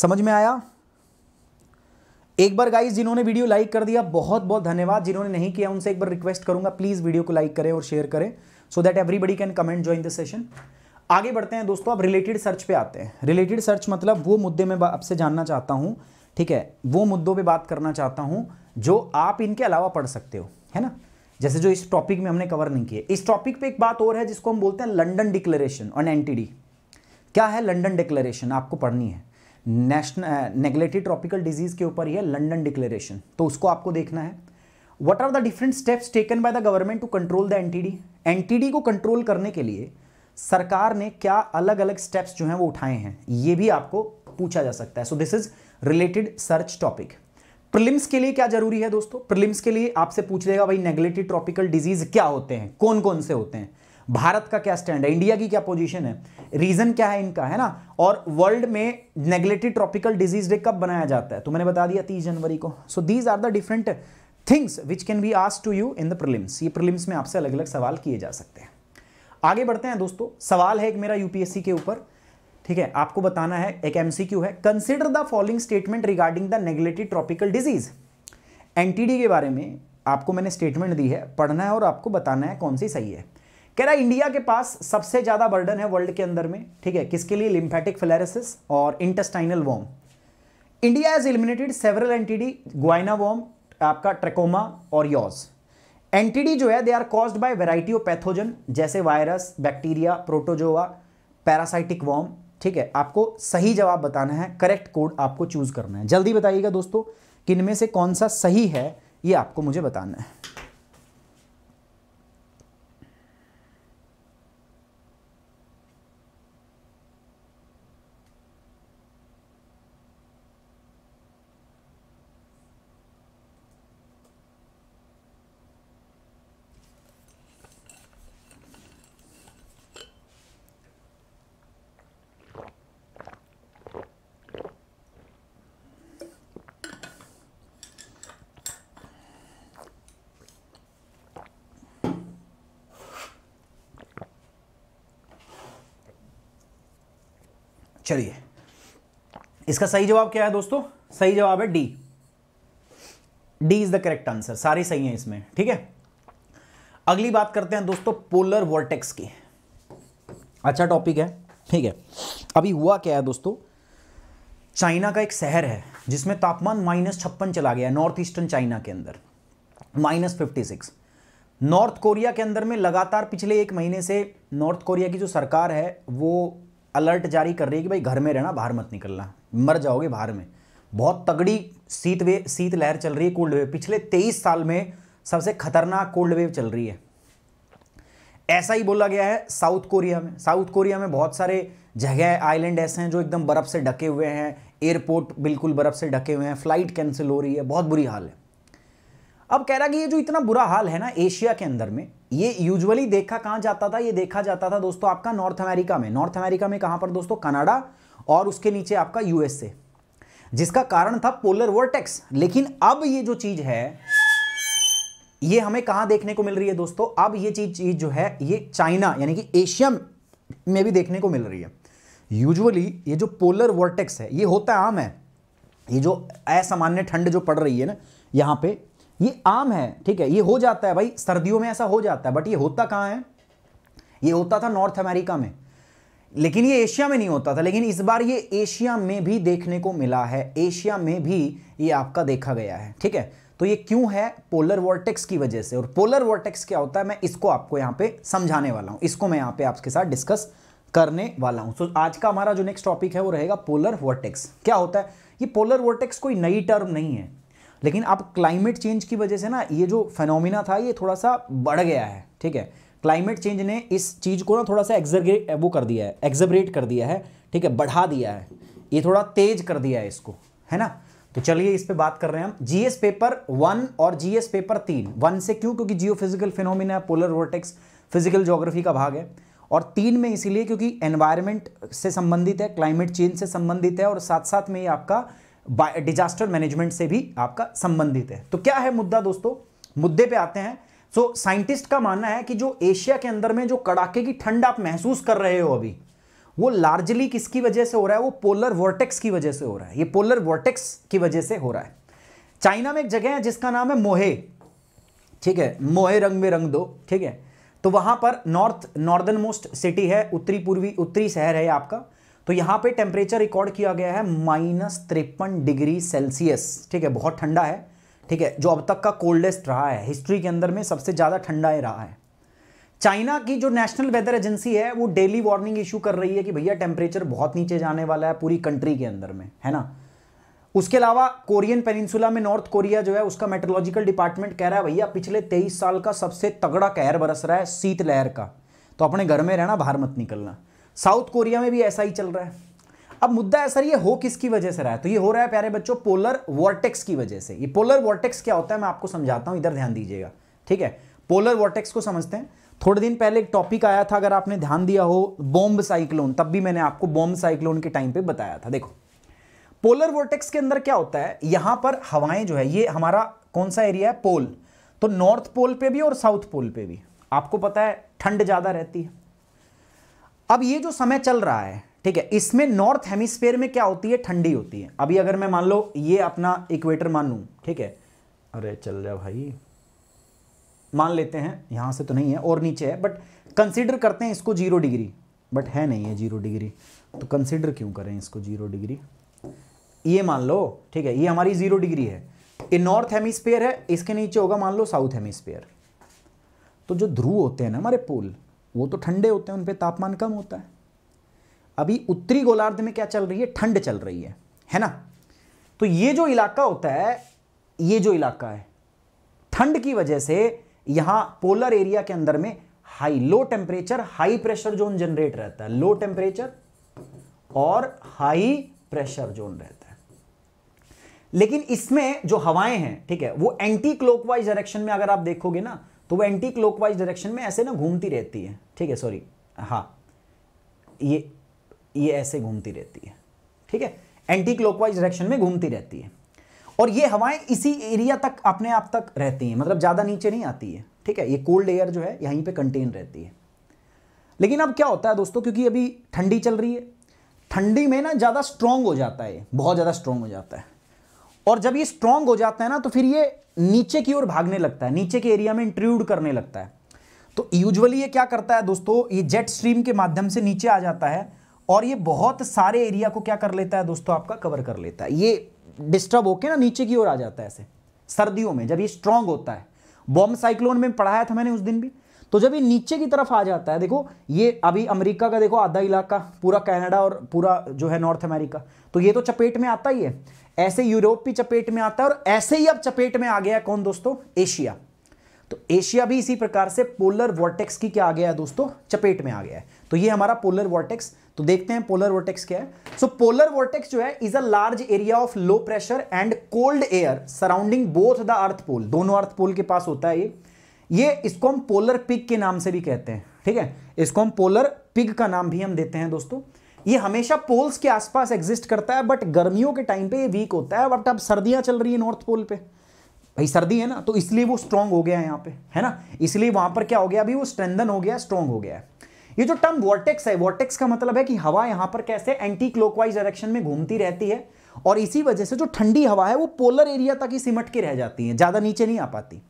समझ में आया एक बार गाइस जिन्होंने वीडियो लाइक कर दिया बहुत बहुत धन्यवाद जिन्होंने नहीं किया उनसे एक बार रिक्वेस्ट करूंगा प्लीज वीडियो को लाइक करें और शेयर करें so that everybody can comment join the session आगे बढ़ते हैं दोस्तों अब रिलेटेड सर्च पे आते हैं रिलेटेड सर्च मतलब वो मुद्दे में आपसे जानना चाहता हूं ठीक है वो मुद्दों पे बात करना चाहता हूँ जो आप इनके अलावा पढ़ सकते हो है ना जैसे जो इस टॉपिक में हमने कवर नहीं किए इस टॉपिक पे एक बात और है जिसको हम बोलते हैं लंडन डिक्लेरेशन ऑन एनटीडी क्या है लंडन डिक्लेरेशन आपको पढ़नी है नेशनल नेगलेटेड ट्रॉपिकल डिजीज़ के ऊपर ही है लंडन डिक्लेरेशन तो उसको आपको देखना है what are the different steps taken by the government to control the NTD NTD को कंट्रोल करने के लिए सरकार ने क्या अलग अलग स्टेप्स जो हैं वो उठाए हैं ये भी आपको पूछा जा सकता है so this is related search topic prelims के लिए क्या जरूरी है दोस्तों प्रिलिम्स के लिए आपसे पूछ लेगा भाई नेगलेटेड ट्रॉपिकल डिजीज क्या होते हैं कौन कौन से होते हैं भारत का क्या स्टैंड है इंडिया की क्या पोजीशन है रीजन क्या है इनका है ना और वर्ल्ड में नेगलेटेड ट्रॉपिकल डिजीज डे कब बनाया जाता है तो मैंने बता दिया तीस जनवरी को so these are the different things which can be asked to you in the prelims ये प्रिलिम्स में आपसे अलग अलग सवाल किए जा सकते हैं आगे बढ़ते हैं दोस्तों सवाल है एक मेरा यूपीएससी के ऊपर ठीक है आपको बताना है एक एमसीक्यू है consider the following statement regarding the neglected tropical disease NTD के बारे में आपको मैंने स्टेटमेंट दी है पढ़ना है और आपको बताना है कौन सी सही है कह रहा इंडिया के पास सबसे ज़्यादा बर्डन है वर्ल्ड के अंदर में ठीक है किसके लिए लिम्फेटिक फिलेरिसिस और intestinal worm India has eliminated several NTD guinea worm आपका ट्रेकोमा और योज एनटीडी जो है they are caused by variety of pathogen जैसे virus bacteria protozoa parasitic worm ठीक है आपको सही जवाब बताना है करेक्ट कोड आपको चूज़ करना है जल्दी बताइएगा दोस्तों किनमें से कौन सा सही है ये आपको मुझे बताना है चलिए इसका सही जवाब क्या है दोस्तों सही जवाब है D D is the correct answer सारे सही हैं इसमें ठीक है अगली बात करते हैं दोस्तों पोलर वोटेक्स की अच्छा टॉपिक है ठीक है अभी हुआ क्या है दोस्तों चाइना का एक शहर है जिसमें तापमान माइनस छप्पन चला गया नॉर्थ ईस्टर्न चाइना के अंदर minus fifty six North Korea के अंदर में लगातार पिछले एक महीने से नॉर्थ कोरिया की जो सरकार है वो अलर्ट जारी कर रही है कि भाई घर में रहना बाहर मत निकलना मर जाओगे बाहर में बहुत तगड़ी शीत वे शीत लहर चल रही है कोल्ड वेव पिछले तेईस साल में सबसे खतरनाक कोल्ड वेव चल रही है ऐसा ही बोला गया है साउथ कोरिया में साउथ कोरिया में बहुत सारे जगह आइलैंड ऐसे हैं जो एकदम बर्फ़ से ढके हुए हैं एयरपोर्ट बिल्कुल बर्फ़ से ढके हुए हैं फ़्लाइट कैंसिल हो रही है बहुत बुरी हाल है अब कह रहा कि ये जो इतना बुरा हाल है ना एशिया के अंदर में ये यूजुअली देखा कहां जाता था ये देखा जाता था दोस्तों आपका नॉर्थ अमेरिका में नॉर्थ अमेरिका में कहां पर दोस्तों कनाडा और उसके नीचे आपका यूएसए जिसका कारण था पोलर वर्टेक्स लेकिन अब ये जो चीज है ये हमें कहां देखने को मिल रही है दोस्तों अब ये चीज चीज जो है ये चाइना यानी कि एशिया में भी देखने को मिल रही है यूजुअली ये जो पोलर वर्टेक्स है ये होता है आम है ये जो असामान्य ठंड जो पड़ रही है ना यहां पे ये आम है ठीक है ये हो जाता है भाई सर्दियों में ऐसा हो जाता है बट ये होता कहाँ है ये होता था नॉर्थ अमेरिका में लेकिन ये एशिया में नहीं होता था लेकिन इस बार ये एशिया में भी देखने को मिला है एशिया में भी ये आपका देखा गया है ठीक है तो ये क्यों है पोलर वॉर्टेक्स की वजह से और पोलर वॉर्टेक्स क्या होता है मैं इसको आपको यहाँ पे समझाने वाला हूँ इसको मैं यहाँ पे आपके साथ डिस्कस करने वाला हूँ सो आज का हमारा जो नेक्स्ट टॉपिक है वो रहेगा पोलर वॉर्टेक्स क्या होता है ये पोलर वॉर्टेक्स कोई नई टर्म नहीं है लेकिन अब क्लाइमेट चेंज की वजह से ना ये जो फेनोमिना था ये थोड़ा सा बढ़ गया है ठीक है क्लाइमेट चेंज ने इस चीज़ को ना थोड़ा सा एग्जरगेट वो कर दिया है एग्जबरेट कर दिया है ठीक है बढ़ा दिया है ये थोड़ा तेज कर दिया है इसको है ना तो चलिए इस पे बात कर रहे हैं हम जीएस पेपर वन और जीएस पेपर तीन वन से क्यों क्योंकि geophysical phenomena polar vortex physical geography का भाग है और तीन में इसीलिए क्योंकि एनवायरमेंट से संबंधित है क्लाइमेट चेंज से संबंधित है और साथ साथ में ये आपका डिजास्टर मैनेजमेंट से भी आपका संबंधित है तो क्या है मुद्दा दोस्तों मुद्दे पे आते हैं सो so, साइंटिस्ट का मानना है कि जो एशिया के अंदर में जो कड़ाके की ठंड आप महसूस कर रहे हो अभी वो लार्जली किसकी वजह से हो रहा है वो पोलर वॉर्टेक्स की वजह से हो रहा है ये पोलर वॉर्टेक्स की वजह से हो रहा है चाइना में एक जगह है जिसका नाम है मोहे ठीक है मोहे रंग में रंग दो ठीक है तो वहां पर नॉर्थ नॉर्दर्न मोस्ट सिटी है उत्तरी पूर्वी उत्तरी शहर है आपका तो यहां पे टेम्परेचर रिकॉर्ड किया गया है माइनस तिरपन डिग्री सेल्सियस ठीक है बहुत ठंडा है ठीक है जो अब तक का कोल्डेस्ट रहा है हिस्ट्री के अंदर में सबसे ज़्यादा ठंडा ही रहा है चाइना की जो नेशनल वेदर एजेंसी है वो डेली वार्निंग इशू कर रही है कि भैया टेम्परेचर बहुत नीचे जाने वाला है पूरी कंट्री के अंदर में है ना उसके अलावा कोरियन पेनिनसुला में नॉर्थ कोरिया जो है उसका मेट्रोलॉजिकल डिपार्टमेंट कह रहा है भैया पिछले तेईस साल का सबसे तगड़ा कहर बरस रहा है शीतलहर का तो अपने घर में रहना बाहर मत निकलना साउथ कोरिया में भी ऐसा ही चल रहा है अब मुद्दा है सर ये हो किसकी वजह से रहा है तो ये हो रहा है प्यारे बच्चों पोलर वॉर्टेक्स की वजह से ये पोलर वॉर्टेक्स क्या होता है मैं आपको समझाता हूं इधर ध्यान दीजिएगा ठीक है पोलर वॉर्टेक्स को समझते हैं थोड़े दिन पहले एक टॉपिक आया था अगर आपने ध्यान दिया हो बॉम्ब साइक्लोन तब भी मैंने आपको बॉम्ब साइक्लोन के टाइम पे बताया था देखो पोलर वोटेक्स के अंदर क्या होता है यहां पर हवाएं जो है ये हमारा कौन सा एरिया है पोल तो नॉर्थ पोल पे भी और साउथ पोल पे भी आपको पता है ठंड ज़्यादा रहती है अब ये जो समय चल रहा है ठीक है इसमें नॉर्थ हेमिस्फेयर में क्या होती है ठंडी होती है अभी अगर मैं मान लो ये अपना इक्वेटर मान लू ठीक है अरे चल जा भाई मान लेते हैं यहां से तो नहीं है और नीचे है बट कंसिडर करते हैं इसको जीरो डिग्री बट है नहीं है जीरो डिग्री तो कंसिडर क्यों करें इसको जीरो डिग्री ये मान लो ठीक है ये हमारी जीरो डिग्री है ये नॉर्थ हेमिस्फेयर है इसके नीचे होगा मान लो साउथ हेमिस्फेयर तो जो ध्रुव होते हैं ना हमारे पोल वो तो ठंडे होते हैं उन पर तापमान कम होता है अभी उत्तरी गोलार्ध में क्या चल रही है ठंड चल रही है है ना तो ये जो इलाका होता है ये जो इलाका है ठंड की वजह से यहां पोलर एरिया के अंदर में high low temperature high pressure zone generate रहता है लो टेम्परेचर और हाई प्रेशर जोन रहता है लेकिन इसमें जो हवाएं हैं ठीक है वो एंटी क्लोकवाइज डायरेक्शन में अगर आप देखोगे ना तो वो एंटी क्लॉकवाइज डायरेक्शन में ऐसे ना घूमती रहती है ठीक है सॉरी हाँ ये ये ऐसे घूमती रहती है ठीक है एंटी क्लॉकवाइज डायरेक्शन में घूमती रहती है और ये हवाएं इसी एरिया तक अपने आप तक रहती हैं मतलब ज़्यादा नीचे नहीं आती है ठीक है ये कोल्ड एयर जो है यहीं पे कंटेन रहती है लेकिन अब क्या होता है दोस्तों क्योंकि अभी ठंडी चल रही है ठंडी में ना ज़्यादा स्ट्रांग हो जाता है बहुत ज़्यादा स्ट्रांग हो जाता है और जब ये स्ट्रांग हो जाता है ना तो फिर ये नीचे की ओर भागने लगता है नीचे के एरिया में इंट्रूड करने लगता है तो यूजुअली ये क्या करता है दोस्तों ये जेट स्ट्रीम के माध्यम से नीचे आ जाता है और ये बहुत सारे एरिया को क्या कर लेता है दोस्तों आपका कवर कर लेता है ये डिस्टर्ब होके ना नीचे की ओर आ जाता है ऐसे सर्दियों में जब ये स्ट्रांग होता है बॉम्ब साइक्लोन में पढ़ाया था मैंने उस दिन भी तो जब ये नीचे की तरफ आ जाता है देखो ये अभी अमेरिका का देखो आधा इलाका पूरा कनाडा और पूरा जो है नॉर्थ अमेरिका तो ये तो चपेट में आता ही है ऐसे यूरोप भी चपेट में आता है और ऐसे ही अब चपेट में आ गया कौन दोस्तों एशिया तो एशिया भी इसी प्रकार से पोलर वॉर्टेक्स की क्या आ गया है दोस्तों चपेट में आ गया है तो ये हमारा पोलर वॉर्टेक्स तो देखते हैं पोलर वॉर्टेक्स क्या है सो पोलर वॉर्टेक्स जो है is a large area of low pressure and cold air surrounding both the earth pole दोनों अर्थ पोल के पास होता है ये ये इसको हम पोलर पिग के नाम से भी कहते हैं ठीक है इसको हम पोलर पिग का नाम भी हम देते हैं दोस्तों ये हमेशा पोल्स के आसपास एग्जिस्ट करता है बट गर्मियों के टाइम पे ये वीक होता है बट अब सर्दियां चल रही है नॉर्थ पोल पे भाई सर्दी है ना तो इसलिए वो स्ट्रांग हो गया है यहाँ पे है ना इसलिए वहां पर क्या हो गया अभी वो स्ट्रेंदन हो गया स्ट्रांग हो गया है ये जो टर्म वॉर्टेक्स है वॉर्टेक्स का मतलब है कि हवा यहाँ पर कैसे एंटी क्लोकवाइज डायरेक्शन में घूमती रहती है और इसी वजह से जो ठंडी हवा है वो पोलर एरिया तक ही सिमट के रह जाती है ज़्यादा नीचे नहीं आ पाती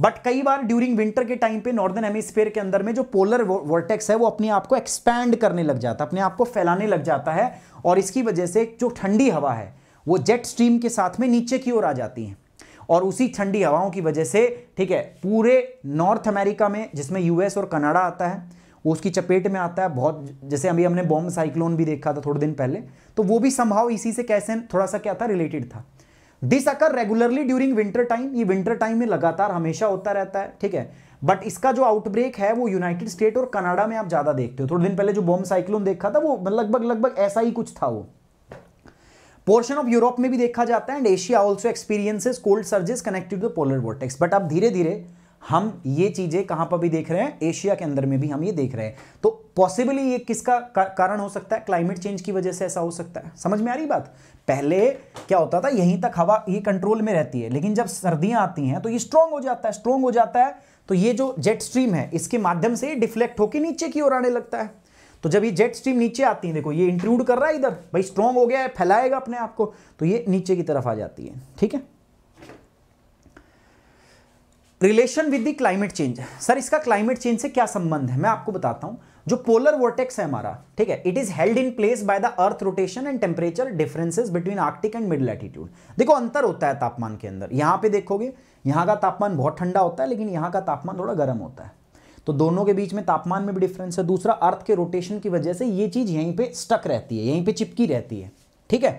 बट कई बार ड्यूरिंग विंटर के टाइम पे नॉर्दर्न एमिसफेयर के अंदर में जो पोलर वर्टेक्स है वो अपने आप को एक्सपैंड करने लग जाता है अपने आप को फैलाने लग जाता है और इसकी वजह से जो ठंडी हवा है वो जेट स्ट्रीम के साथ में नीचे की ओर आ जाती है और उसी ठंडी हवाओं की वजह से ठीक है पूरे नॉर्थ अमेरिका में जिसमें यूएस और कनाडा आता है वो उसकी चपेट में आता है बहुत जैसे अभी हमने बॉम्ब साइक्लोन भी देखा था थोड़े दिन पहले तो वो भी संभाव इसी से कैसे थोड़ा सा क्या था रिलेटेड था this occur regularly during winter time ये विंटर टाइम में लगातार हमेशा होता रहता है ठीक है बट इसका जो आउटब्रेक है वो यूनाइटेड स्टेट और कनाडा में आप ज्यादा देखते हो थोड़े दिन पहले जो बॉम्ब साइक्लोन देखा था वो लगभग लगभग ऐसा ही कुछ था वो पोर्शन ऑफ यूरोप में भी देखा जाता है and Asia also experiences cold surges connected to the polar vortex but अब धीरे धीरे हम ये चीजें कहां पर भी देख रहे हैं एशिया के अंदर में भी हम ये देख रहे हैं तो पॉसिबली ये किसका कारण हो सकता है क्लाइमेट चेंज की वजह से ऐसा हो सकता है समझ में आ रही बात पहले क्या होता था यहीं तक हवा ये कंट्रोल में रहती है लेकिन जब सर्दियां आती हैं तो ये स्ट्रांग हो जाता है स्ट्रांग हो जाता है तो ये जो जेट स्ट्रीम है इसके माध्यम से डिफ्लेक्ट होकर नीचे की ओर आने लगता है तो जब ये जेट स्ट्रीम नीचे आती है देखो ये इंक्लूड कर रहा है इधर भाई स्ट्रांग हो गया है फैलाएगा अपने आप को तो ये नीचे की तरफ आ जाती है ठीक है relation with the climate change sir इसका क्लाइमेट चेंज से क्या संबंध है मैं आपको बताता हूं जो पोलर वोटेक्स है हमारा ठीक है it is held in place by the earth rotation and temperature differences between Arctic and mid latitude देखो अंतर होता है तापमान के अंदर यहां पे देखोगे यहां का तापमान बहुत ठंडा होता है लेकिन यहाँ का तापमान थोड़ा गर्म होता है तो दोनों के बीच में तापमान में भी डिफरेंस है दूसरा अर्थ के रोटेशन की वजह से ये चीज यहीं पे स्टक रहती है यहीं पे चिपकी रहती है ठीक है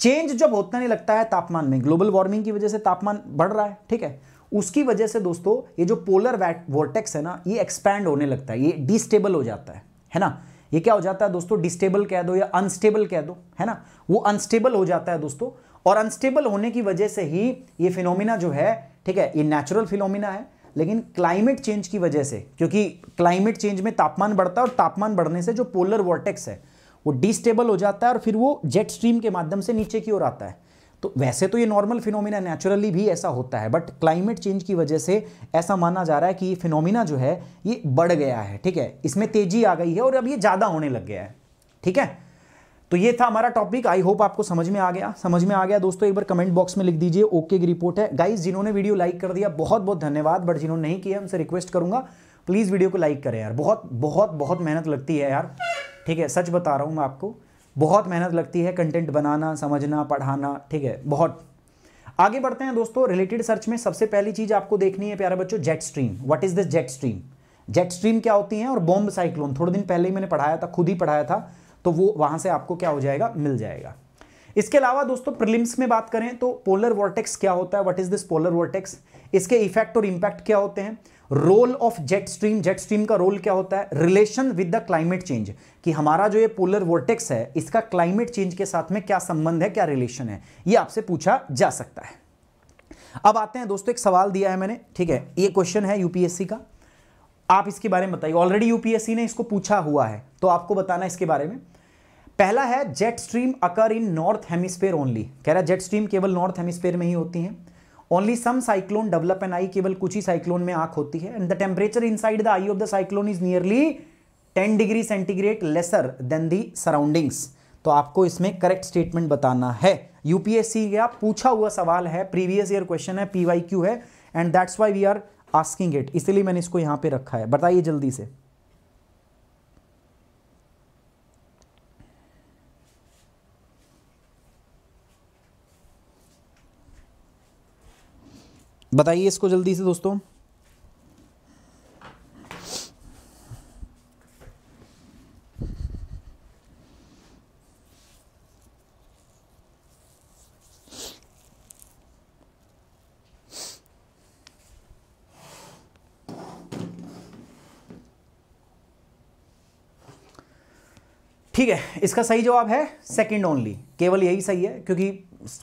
चेंज जब होता नहीं लगता है तापमान में ग्लोबल वार्मिंग की वजह से तापमान बढ़ रहा है ठीक है उसकी वजह से दोस्तों ये जो पोलर वोर्टेक्स है ना ये एक्सपैंड होने लगता है ये डिस्टेबल हो जाता है है ना ये क्या हो जाता है दोस्तों डिस्टेबल कह दो या अनस्टेबल कह दो है ना वो अनस्टेबल हो जाता है दोस्तों और अनस्टेबल होने की वजह से ही ये फिनोमिना जो है ठीक है ये नेचुरल फिनोमिना है लेकिन क्लाइमेट चेंज की वजह से क्योंकि क्लाइमेट चेंज में तापमान बढ़ता है और तापमान बढ़ने से जो पोलर वॉर्टेक्स है वो डिस्टेबल हो जाता है और फिर वो जेट स्ट्रीम के माध्यम से नीचे की ओर आता है तो वैसे तो ये नॉर्मल फिनोमिना नेचुरली भी ऐसा होता है बट क्लाइमेट चेंज की वजह से ऐसा माना जा रहा है कि ये फिनोमिना जो है ये बढ़ गया है ठीक है इसमें तेजी आ गई है और अब ये ज़्यादा होने लग गया है ठीक है तो ये था हमारा टॉपिक आई होप आपको समझ में आ गया समझ में आ गया दोस्तों एक बार कमेंट बॉक्स में लिख दीजिए ओके की रिपोर्ट है गाइज जिन्होंने वीडियो लाइक कर दिया बहुत बहुत धन्यवाद बट जिन्होंने नहीं किया उनसे रिक्वेस्ट करूंगा प्लीज़ वीडियो को लाइक करें यार बहुत बहुत बहुत मेहनत लगती है यार ठीक है सच बता रहा हूँ मैं आपको बहुत मेहनत लगती है कंटेंट बनाना समझना पढ़ाना ठीक है बहुत आगे बढ़ते हैं दोस्तों रिलेटेड सर्च में सबसे पहली चीज़ आपको देखनी है प्यारे बच्चों jet stream what is this jet stream jet stream क्या होती है और बॉम्ब साइक्लोन थोड़े दिन पहले ही मैंने पढ़ाया था खुद ही पढ़ाया था तो वो वहां से आपको क्या हो जाएगा मिल जाएगा इसके अलावा दोस्तों प्रिलिम्स में बात करें तो पोलर वॉर्टेक्स क्या होता है what is this polar vortex इसके इफेक्ट और इंपैक्ट क्या होते हैं role of jet stream jet stream का रोल क्या होता है relation with the climate change कि हमारा जो ये पोलर वोर्टेक्स है इसका क्लाइमेट चेंज के साथ में क्या संबंध है क्या रिलेशन है ये आपसे पूछा जा सकता है अब आते हैं दोस्तों एक सवाल दिया है मैंने ठीक है ये क्वेश्चन है यूपीएससी का आप इसके बारे में बताइए ऑलरेडी यूपीएससी ने इसको पूछा हुआ है तो आपको बताना इसके बारे में पहला है jet stream occur in north hemisphere only कह रहा है जेट स्ट्रीम केवल नॉर्थ हेमिस्फेयर में ही होती हैं only some cyclone develop an eye केवल कुछ ही साइक्लोन में आंख होती है and the temperature inside the eye of the cyclone is nearly ten degree centigrade lesser than the surroundings तो आपको इसमें करेक्ट स्टेटमेंट बताना है यूपीएससी का पूछा हुआ सवाल है प्रीवियस ईयर क्वेश्चन है पीवाईक्यू है and that's why we are asking it इसलिए मैंने इसको यहाँ पे रखा है बताइए जल्दी से बताइए इसको जल्दी से दोस्तों ठीक है इसका सही जवाब है सेकंड ओनली केवल यही सही है क्योंकि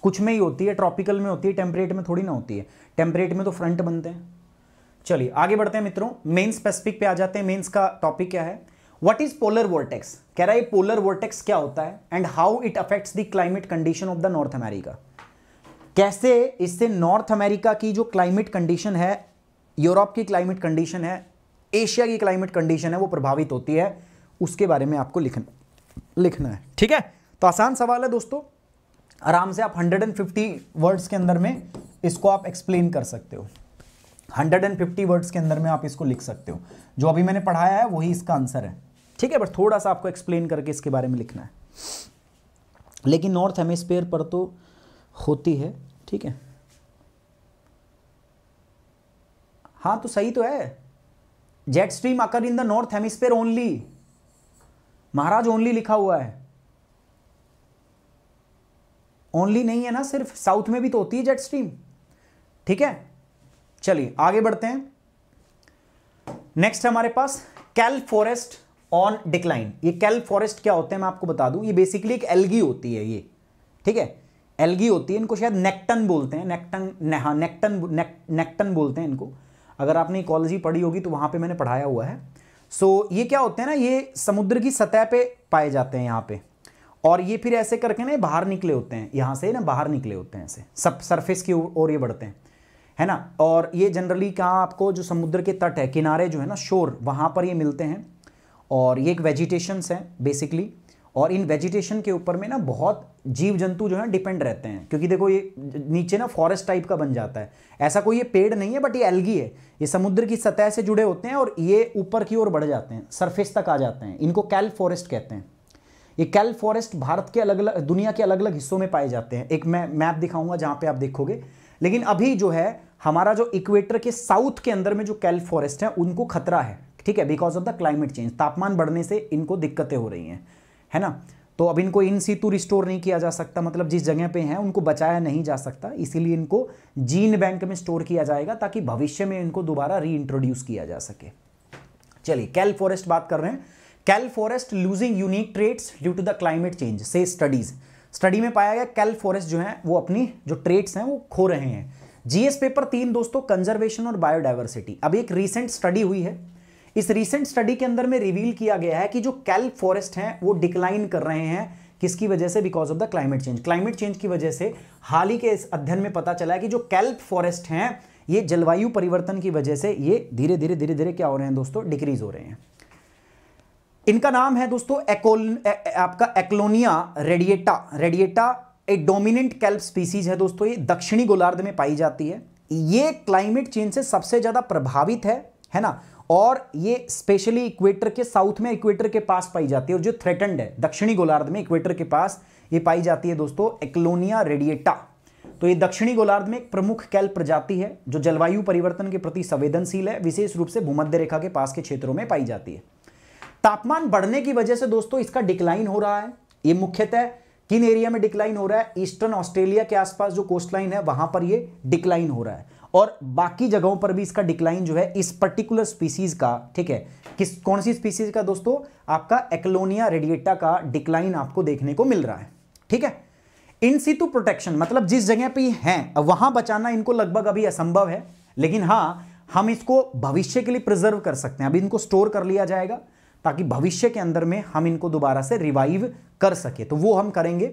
कुछ में ही होती है ट्रॉपिकल में होती है टेम्परेट में थोड़ी ना होती है टेम्परेट में तो फ्रंट बनते हैं चलिए आगे बढ़ते हैं मित्रों मेन स्पेसिफिक पे आ जाते हैं मेन्स का टॉपिक क्या है व्हाट इज पोलर वोल्टेक्स कह रहा है पोलर वोल्टेक्स क्या होता है and how it affects the climate condition of the North America कैसे इससे नॉर्थ अमेरिका की जो क्लाइमेट कंडीशन है यूरोप की क्लाइमेट कंडीशन है एशिया की क्लाइमेट कंडीशन है वो प्रभावित होती है उसके बारे में आपको लिखना लिखना है ठीक है तो आसान सवाल है दोस्तों आराम से आप 150 वर्ड्स के अंदर में इसको आप एक्सप्लेन कर सकते हो 150 वर्ड्स के अंदर में आप इसको लिख सकते हो जो अभी मैंने पढ़ाया है वही इसका आंसर है ठीक है बट थोड़ा सा आपको एक्सप्लेन करके इसके बारे में लिखना है लेकिन नॉर्थ हेमिस्फेयर पर तो होती है ठीक है हाँ तो सही तो है jet stream occur in the north hemisphere only महाराज ओनली लिखा हुआ है ओनली नहीं है ना सिर्फ साउथ में भी तो होती है जेट स्ट्रीम ठीक है चलिए आगे बढ़ते हैं नेक्स्ट हमारे पास कैल फॉरेस्ट ऑन डिक्लाइन ये कैल फॉरेस्ट क्या होते हैं मैं आपको बता दूं ये बेसिकली एक एलगी होती है ये ठीक है एलगी होती है इनको शायद नेक्टन बोलते हैं नेक्टन नेहा नेक्टन नेक्टन बोलते हैं इनको अगर आपने इकोलॉजी पढ़ी होगी तो वहां पे मैंने पढ़ाया हुआ है सो so, ये क्या होते हैं ना ये समुद्र की सतह पे पाए जाते हैं यहाँ पे और ये फिर ऐसे करके ना बाहर निकले होते हैं यहाँ से ना बाहर निकले होते हैं ऐसे सब सरफेस की ओर ये बढ़ते हैं है ना और ये जनरली कहाँ आपको जो समुद्र के तट है किनारे जो है ना शोर वहाँ पर ये मिलते हैं और ये एक वेजिटेशंस हैं बेसिकली और इन वेजिटेशन के ऊपर में ना बहुत जीव जंतु जो है डिपेंड रहते हैं क्योंकि देखो ये नीचे ना फॉरेस्ट टाइप का बन जाता है ऐसा कोई ये पेड़ नहीं है बट ये एलगी है ये समुद्र की सतह से जुड़े होते हैं और ये ऊपर की ओर बढ़ जाते हैं सरफेस तक आ जाते हैं इनको कैल फॉरेस्ट कहते हैं ये कैल फॉरेस्ट भारत के अलग अलग दुनिया के अलग अलग हिस्सों में पाए जाते हैं एक मैं मैप दिखाऊंगा जहाँ पे आप देखोगे लेकिन हम्म। अभी जो है हमारा जो इक्वेटर के साउथ के अंदर में जो कैल फॉरेस्ट है उनको खतरा है ठीक है because of the climate change तापमान बढ़ने से इनको दिक्कतें हो रही हैं है ना तो अब इनको इन सीतू रिस्टोर नहीं किया जा सकता मतलब जिस जगह पे हैं उनको बचाया नहीं जा सकता इसीलिए इनको जीन बैंक में स्टोर किया जाएगा ताकि भविष्य में इनको दोबारा रीइंट्रोड्यूस किया जा सके चलिए कैल फॉरेस्ट बात कर रहे हैं kelp forest losing unique traits due to the climate change से स्टडीज़ स्टडी में पाया गया कैल फॉरेस्ट जो है वो अपनी जो ट्रेट्स हैं वो खो रहे हैं जीएस पेपर तीन दोस्तों कंजर्वेशन और बायोडाइवर्सिटी अब एक रीसेंट स्टडी हुई है इस रीसेंट स्टडी के अंदर में रिवील किया गया है कि जो कैल फॉरेस्ट हैं वो डिक्लाइन कर रहे हैं किसकी वजह से because of the climate change climate change की वजह से हाल ही के इस अध्ययन में पता चला है कि जो कैल्प फॉरेस्ट हैं ये जलवायु परिवर्तन की वजह से ये धीरे धीरे धीरे धीरे क्या हो रहे हैं दोस्तों डिक्रीज हो रहे हैं इनका नाम है दोस्तों एकोल ए, आपका Ecklonia radiata radiata a dominant kelp species है दोस्तों ये दक्षिणी गोलार्ध में पाई जाती है ये क्लाइमेट चेंज से सबसे ज़्यादा प्रभावित है है ना और ये स्पेशली इक्वेटर के साउथ में इक्वेटर के पास पाई जाती है और जो थ्रेटेंड है दक्षिणी गोलार्ध में इक्वेटर के पास ये पाई जाती है दोस्तों एक्लोनिया रेडिएटा तो ये दक्षिणी गोलार्ध में एक प्रमुख कैल प्रजाति है जो जलवायु परिवर्तन के प्रति संवेदनशील है विशेष रूप से भूमध्य रेखा के पास के क्षेत्रों में पाई जाती है तापमान बढ़ने की वजह से दोस्तों इसका डिक्लाइन हो रहा है ये मुख्यतः किन एरिया में डिक्लाइन हो रहा है ईस्टर्न ऑस्ट्रेलिया के आसपास जो कोस्ट लाइन है वहां पर ये डिक्लाइन हो रहा है और बाकी जगहों पर भी इसका डिक्लाइन जो है इस पर्टिकुलर स्पीसीज का ठीक है किस कौन सी स्पीसीज का दोस्तों आपका एक्लोनिया रेडिएटा का डिक्लाइन आपको देखने को मिल रहा है ठीक है इन सीतु प्रोटेक्शन मतलब जिस जगह पे हैं वहां बचाना इनको लगभग अभी असंभव है लेकिन हाँ हम इसको भविष्य के लिए प्रिजर्व कर सकते हैं अभी इनको स्टोर कर लिया जाएगा ताकि भविष्य के अंदर में हम इनको दोबारा से रिवाइव कर सके तो वो हम करेंगे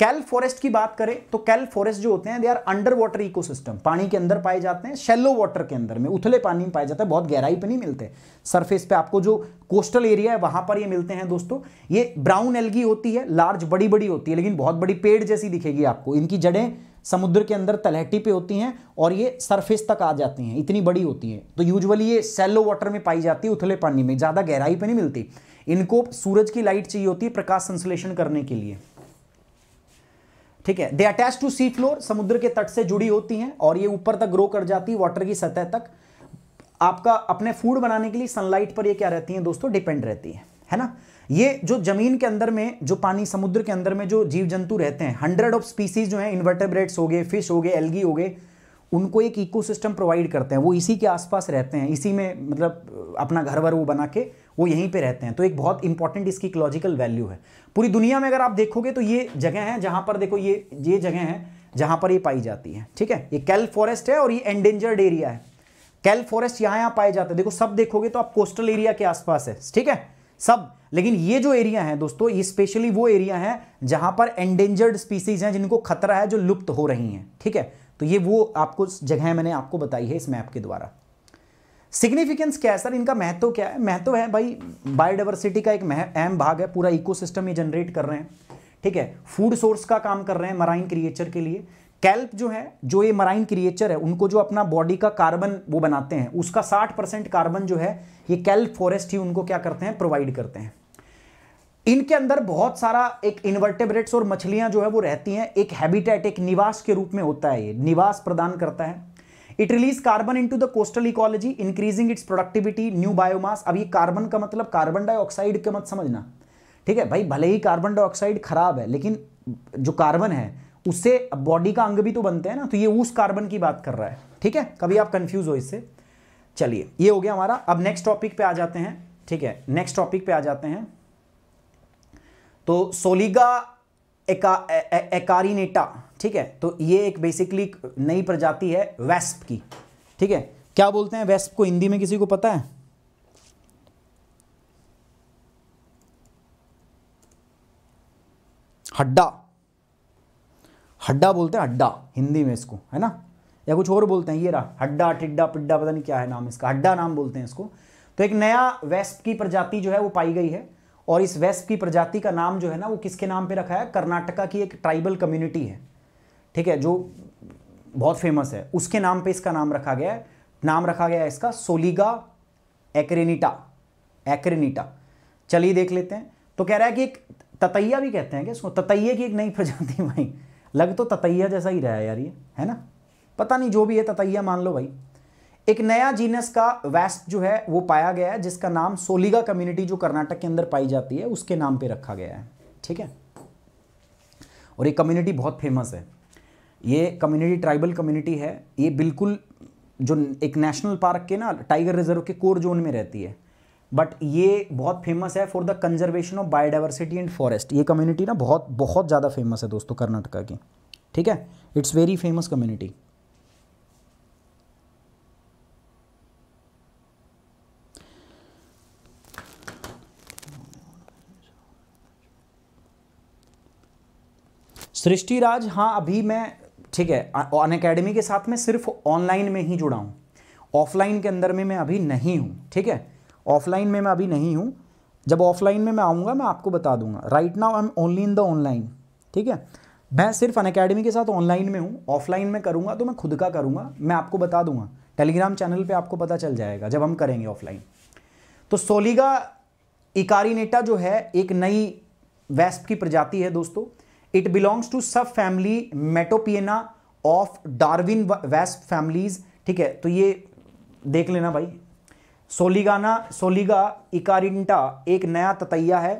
कैल फॉरेस्ट की बात करें तो कैल फॉरेस्ट जो होते हैं they are underwater ecosystem पानी के अंदर पाए जाते हैं शेलो वाटर के अंदर में उथले पानी में पाए जाते हैं बहुत गहराई पर नहीं मिलते सरफेस पे आपको जो कोस्टल एरिया है वहां पर ये मिलते हैं दोस्तों ये ब्राउन एलगी होती है लार्ज बड़ी बड़ी होती है लेकिन बहुत बड़ी पेड़ जैसी दिखेगी आपको इनकी जड़ें समुद्र के अंदर तलहटी पे होती हैं और ये सरफेस तक आ जाती हैं इतनी बड़ी होती हैं तो यूजुअली ये सेलो वाटर में पाई जाती है उथले पानी में ज़्यादा गहराई पे नहीं मिलती इनको सूरज की लाइट चाहिए होती है प्रकाश संश्लेषण करने के लिए ठीक है they attach to sea floor समुद्र के तट से जुड़ी होती हैं और ये ऊपर तक ग्रो कर जाती है वाटर की सतह तक आपका अपने फूड बनाने के लिए सनलाइट पर ये क्या रहती हैं दोस्तों डिपेंड रहती है है ना ये जो जमीन के अंदर में जो पानी समुद्र के अंदर में जो जीव जंतु रहते हैं हंड्रेड ऑफ स्पीसीज जो है इन्वर्टेब्रेट्स हो गए फिश हो गए एलगी हो गए उनको एक इकोसिस्टम प्रोवाइड करते हैं वो इसी के आसपास रहते हैं इसी में मतलब अपना घर वर वो बना के वो यहीं पे रहते हैं तो एक बहुत इंपॉर्टेंट इसकी इकोलॉजिकल वैल्यू है पूरी दुनिया में अगर आप देखोगे तो ये जगह है जहां पर देखो ये ये जगह है जहां पर ये पाई जाती है ठीक है ये कैल फॉरेस्ट है और ये एंडेंजर्ड एरिया है कैल फॉरेस्ट यहाँ यहाँ पाए जाते हैं देखो सब देखोगे तो आप कोस्टल एरिया के आसपास है ठीक है सब लेकिन ये जो एरिया है दोस्तों ये स्पेशली वो एरिया है जहां पर एंडेंजर्ड स्पीसीज हैं जिनको खतरा है जो लुप्त हो रही हैं ठीक है तो ये वो आपको जगह मैंने आपको बताई है इस मैप के द्वारा सिग्निफिकेंस क्या है सर इनका महत्व क्या है महत्व है भाई बायोडाइवर्सिटी का एक अहम भाग है पूरा इकोसिस्टम ये जनरेट कर रहे हैं ठीक है फूड सोर्स का काम कर रहे हैं मराइन क्रिएचर के लिए कैल्प जो है जो ये मराइन क्रिएचर है उनको जो अपना बॉडी का कार्बन वो बनाते हैं उसका 60 परसेंट कार्बन जो है ये कैल्प फॉरेस्ट ही उनको क्या करते हैं प्रोवाइड करते हैं इनके अंदर बहुत सारा एक इन्वर्टेब्रेट्स और मछलियां जो है वो रहती हैं एक हैबिटेट एक निवास के रूप में होता है ये निवास प्रदान करता है it release carbon into the coastal ecology increasing its productivity new biomass अब ये कार्बन का मतलब कार्बन डाइऑक्साइड का मत समझना ठीक है भाई भले ही कार्बन डाइऑक्साइड खराब है लेकिन जो कार्बन है उससे बॉडी का अंग भी तो बनते हैं ना तो ये उस कार्बन की बात कर रहा है ठीक है कभी आप कंफ्यूज हो इससे चलिए ये हो गया हमारा अब नेक्स्ट टॉपिक पे आ जाते हैं ठीक है नेक्स्ट टॉपिक पे आ जाते हैं तो सोलिगा एका, एकारीनेटा ठीक है तो ये एक बेसिकली नई प्रजाति है वेस्प की ठीक है क्या बोलते हैं वेस्प को हिंदी में किसी को पता है हड्डा हड्डा बोलते हैं हड्डा हिंदी में इसको है ना या कुछ और बोलते हैं ये रहा हड्डा टिड्डा पिड्डा पता नहीं क्या है नाम इसका हड्डा नाम बोलते हैं इसको तो एक नया वेस्प की प्रजाति जो है वो पाई गई है और इस वेस्प की प्रजाति का नाम जो है ना वो किसके नाम पे रखा है कर्नाटका की एक ट्राइबल कम्युनिटी है ठीक है जो बहुत फेमस है उसके नाम पे इसका नाम रखा गया है नाम रखा गया है इसका सोलिगा एक्रेनिटा एक्रेनिटा चलिए देख लेते हैं तो कह रहा है कि एक ततैया भी कहते हैं कि इसको ततैया की एक नई प्रजाति भाई लग तो ततैया जैसा ही रहा है यार ये है ना पता नहीं जो भी है ततैया मान लो भाई एक नया जीनस का वैस्प जो है वो पाया गया है जिसका नाम सोलिगा कम्युनिटी जो कर्नाटक के अंदर पाई जाती है उसके नाम पे रखा गया है ठीक है और ये कम्युनिटी बहुत फेमस है ये कम्युनिटी ट्राइबल कम्युनिटी है ये बिल्कुल जो एक नेशनल पार्क के ना टाइगर रिजर्व के कोर जोन में रहती है बट ये बहुत फेमस है for the conservation of biodiversity and forest ये कम्युनिटी ना बहुत बहुत ज़्यादा फेमस है दोस्तों कर्नाटका की ठीक है इट्स वेरी फेमस कम्युनिटी सृष्टिराज हाँ अभी मैं ठीक है अन अकेडमी के साथ में सिर्फ ऑनलाइन में ही जुड़ा हूँ ऑफलाइन के अंदर में मैं अभी नहीं हूँ ठीक है ऑफलाइन में मैं अभी नहीं हूँ जब ऑफलाइन में मैं आऊँगा मैं आपको बता दूंगा right now I am only in the online ठीक है मैं सिर्फ अन अकेडमी के साथ ऑनलाइन में हूँ ऑफलाइन में करूँगा तो मैं खुद का करूँगा मैं आपको बता दूंगा टेलीग्राम चैनल पर आपको पता चल जाएगा जब हम करेंगे ऑफलाइन तो सोलिगा इकारीनेटा जो है एक नई वेस्प की प्रजाति है दोस्तों it belongs to sub family मेटोपियना ऑफ डार्विन वेस्ट फैमिलीज ठीक है तो ये देख लेना भाई सोलिगाना सोलिगा इकारिंटा एक नया ततैया है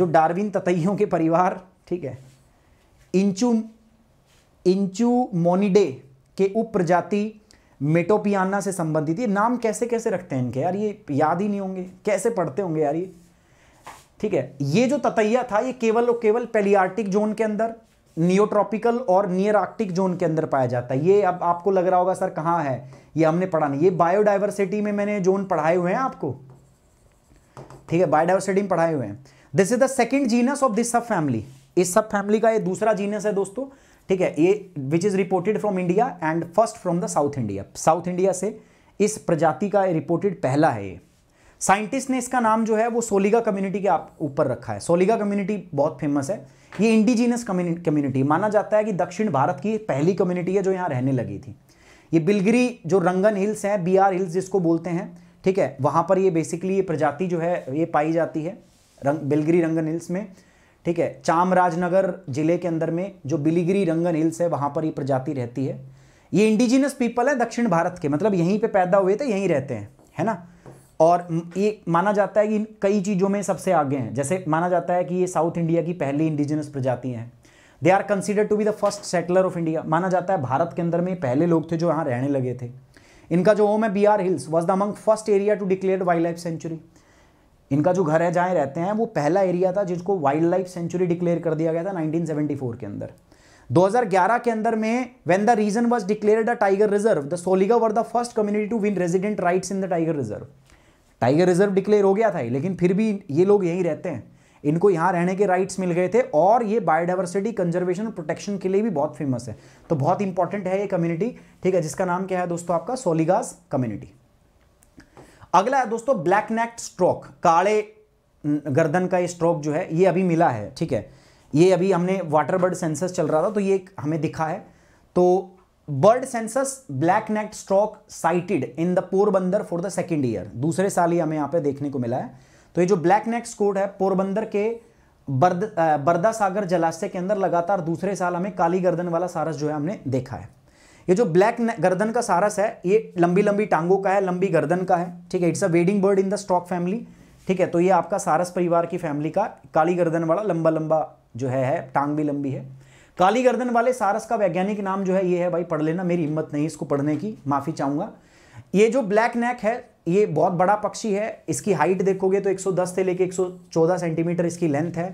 जो डार्विन ततैयों के परिवार ठीक है इंचू इंचू मोनिडे के उप प्रजाति मेटोपियाना से संबंधित ये नाम कैसे कैसे रखते हैं इनके यार ये याद ही नहीं होंगे कैसे पढ़ते होंगे यार ये ठीक है ये जो ततैया था ये केवल और केवल पेलियार्टिक जोन के अंदर नियोट्रॉपिकल और नियर आर्टिक जोन के अंदर पाया जाता है ये अब आपको लग रहा होगा सर कहां है ये हमने पढ़ा नहीं ये बायोडाइवर्सिटी में मैंने जोन पढ़ाए हुए हैं आपको ठीक है बायोडाइवर्सिटी में पढ़ाए हुए हैं this is the second genus of this sub family इस सब फैमिली का ये दूसरा जीनस है दोस्तों ठीक है ये which is reported from India and first from the South India South India से इस प्रजाति का रिपोर्टेड पहला है ये साइंटिस्ट ने इसका नाम जो है वो सोलिगा कम्युनिटी के आप ऊपर रखा है सोलिगा कम्युनिटी बहुत फेमस है ये इंडिजीनियस कम्युनिटी माना जाता है कि दक्षिण भारत की पहली कम्युनिटी है जो यहाँ रहने लगी थी ये बिलगिरी जो रंगन हिल्स हैं बी आर हिल्स जिसको बोलते हैं ठीक है वहाँ पर ये बेसिकली ये प्रजाति जो है ये पाई जाती है रंग बिलगिरी रंगन हिल्स में ठीक है चामराजनगर जिले के अंदर में जो बिलीगिरी रंगन हिल्स है वहाँ पर ये प्रजाति रहती है ये इंडिजिनस पीपल है दक्षिण भारत के मतलब यहीं पे पैदा हुए थे यहीं रहते हैं है ना और ये माना जाता है कि कई चीज़ों में सबसे आगे हैं जैसे माना जाता है कि ये साउथ इंडिया की पहली इंडिजिनस प्रजातियाँ हैं they are consider to be the first settler of India माना जाता है भारत के अंदर में पहले लोग थे जो यहाँ रहने लगे थे इनका जो होम है B R hills was the among first area to declare wildlife sanctuary इनका जो घर है जहाँ रहते हैं वो पहला एरिया था जिसको वाइल्ड लाइफ सेंचुरी डिक्लेयर कर दिया गया था 1974 के अंदर 2011 के अंदर में when the region was declare the tiger reserve the Soliga were the first community to win resident rights in the tiger reserve tiger reserve declare हो गया था लेकिन फिर भी ये लोग यहीं रहते हैं इनको यहाँ रहने के राइट्स मिल गए थे और ये बायोडाइवर्सिटी कंजर्वेशन और प्रोटेक्शन के लिए भी बहुत फेमस है तो बहुत इंपॉर्टेंट है ये कम्युनिटी ठीक है जिसका नाम क्या है दोस्तों आपका सोलीगाज कम्युनिटी अगला है दोस्तों ब्लैक नेक स्ट्रोक काले गर्दन का ये स्ट्रोक जो है ये अभी मिला है ठीक है ये अभी हमने वाटर बर्ड सेंसस चल रहा था तो ये हमें दिखा है तो bird census black necked stork sighted in the Porbandar for the second year दूसरे साल ही हमें यहाँ पे देखने को मिला है तो ये जो ब्लैक नेक्ट स्कोड है पोरबंदर के बर्द बर्दा सागर जलाशय के अंदर लगातार दूसरे साल हमें काली गर्दन वाला सारस जो है हमने देखा है ये जो ब्लैक गर्दन का सारस है ये लंबी लंबी टांगों का है लंबी गर्दन का है ठीक है it's a wading bird in the stork family ठीक है तो ये आपका सारस परिवार की फैमिली का काली गर्दन वाला लंबा लंबा जो है, है टांग भी लंबी है काली गर्दन वाले सारस का वैज्ञानिक नाम जो है ये है भाई पढ़ लेना मेरी हिम्मत नहीं इसको पढ़ने की माफ़ी चाहूंगा ये जो ब्लैक नेक है ये बहुत बड़ा पक्षी है इसकी हाइट देखोगे तो 110 से लेके 114 सेंटीमीटर इसकी लेंथ है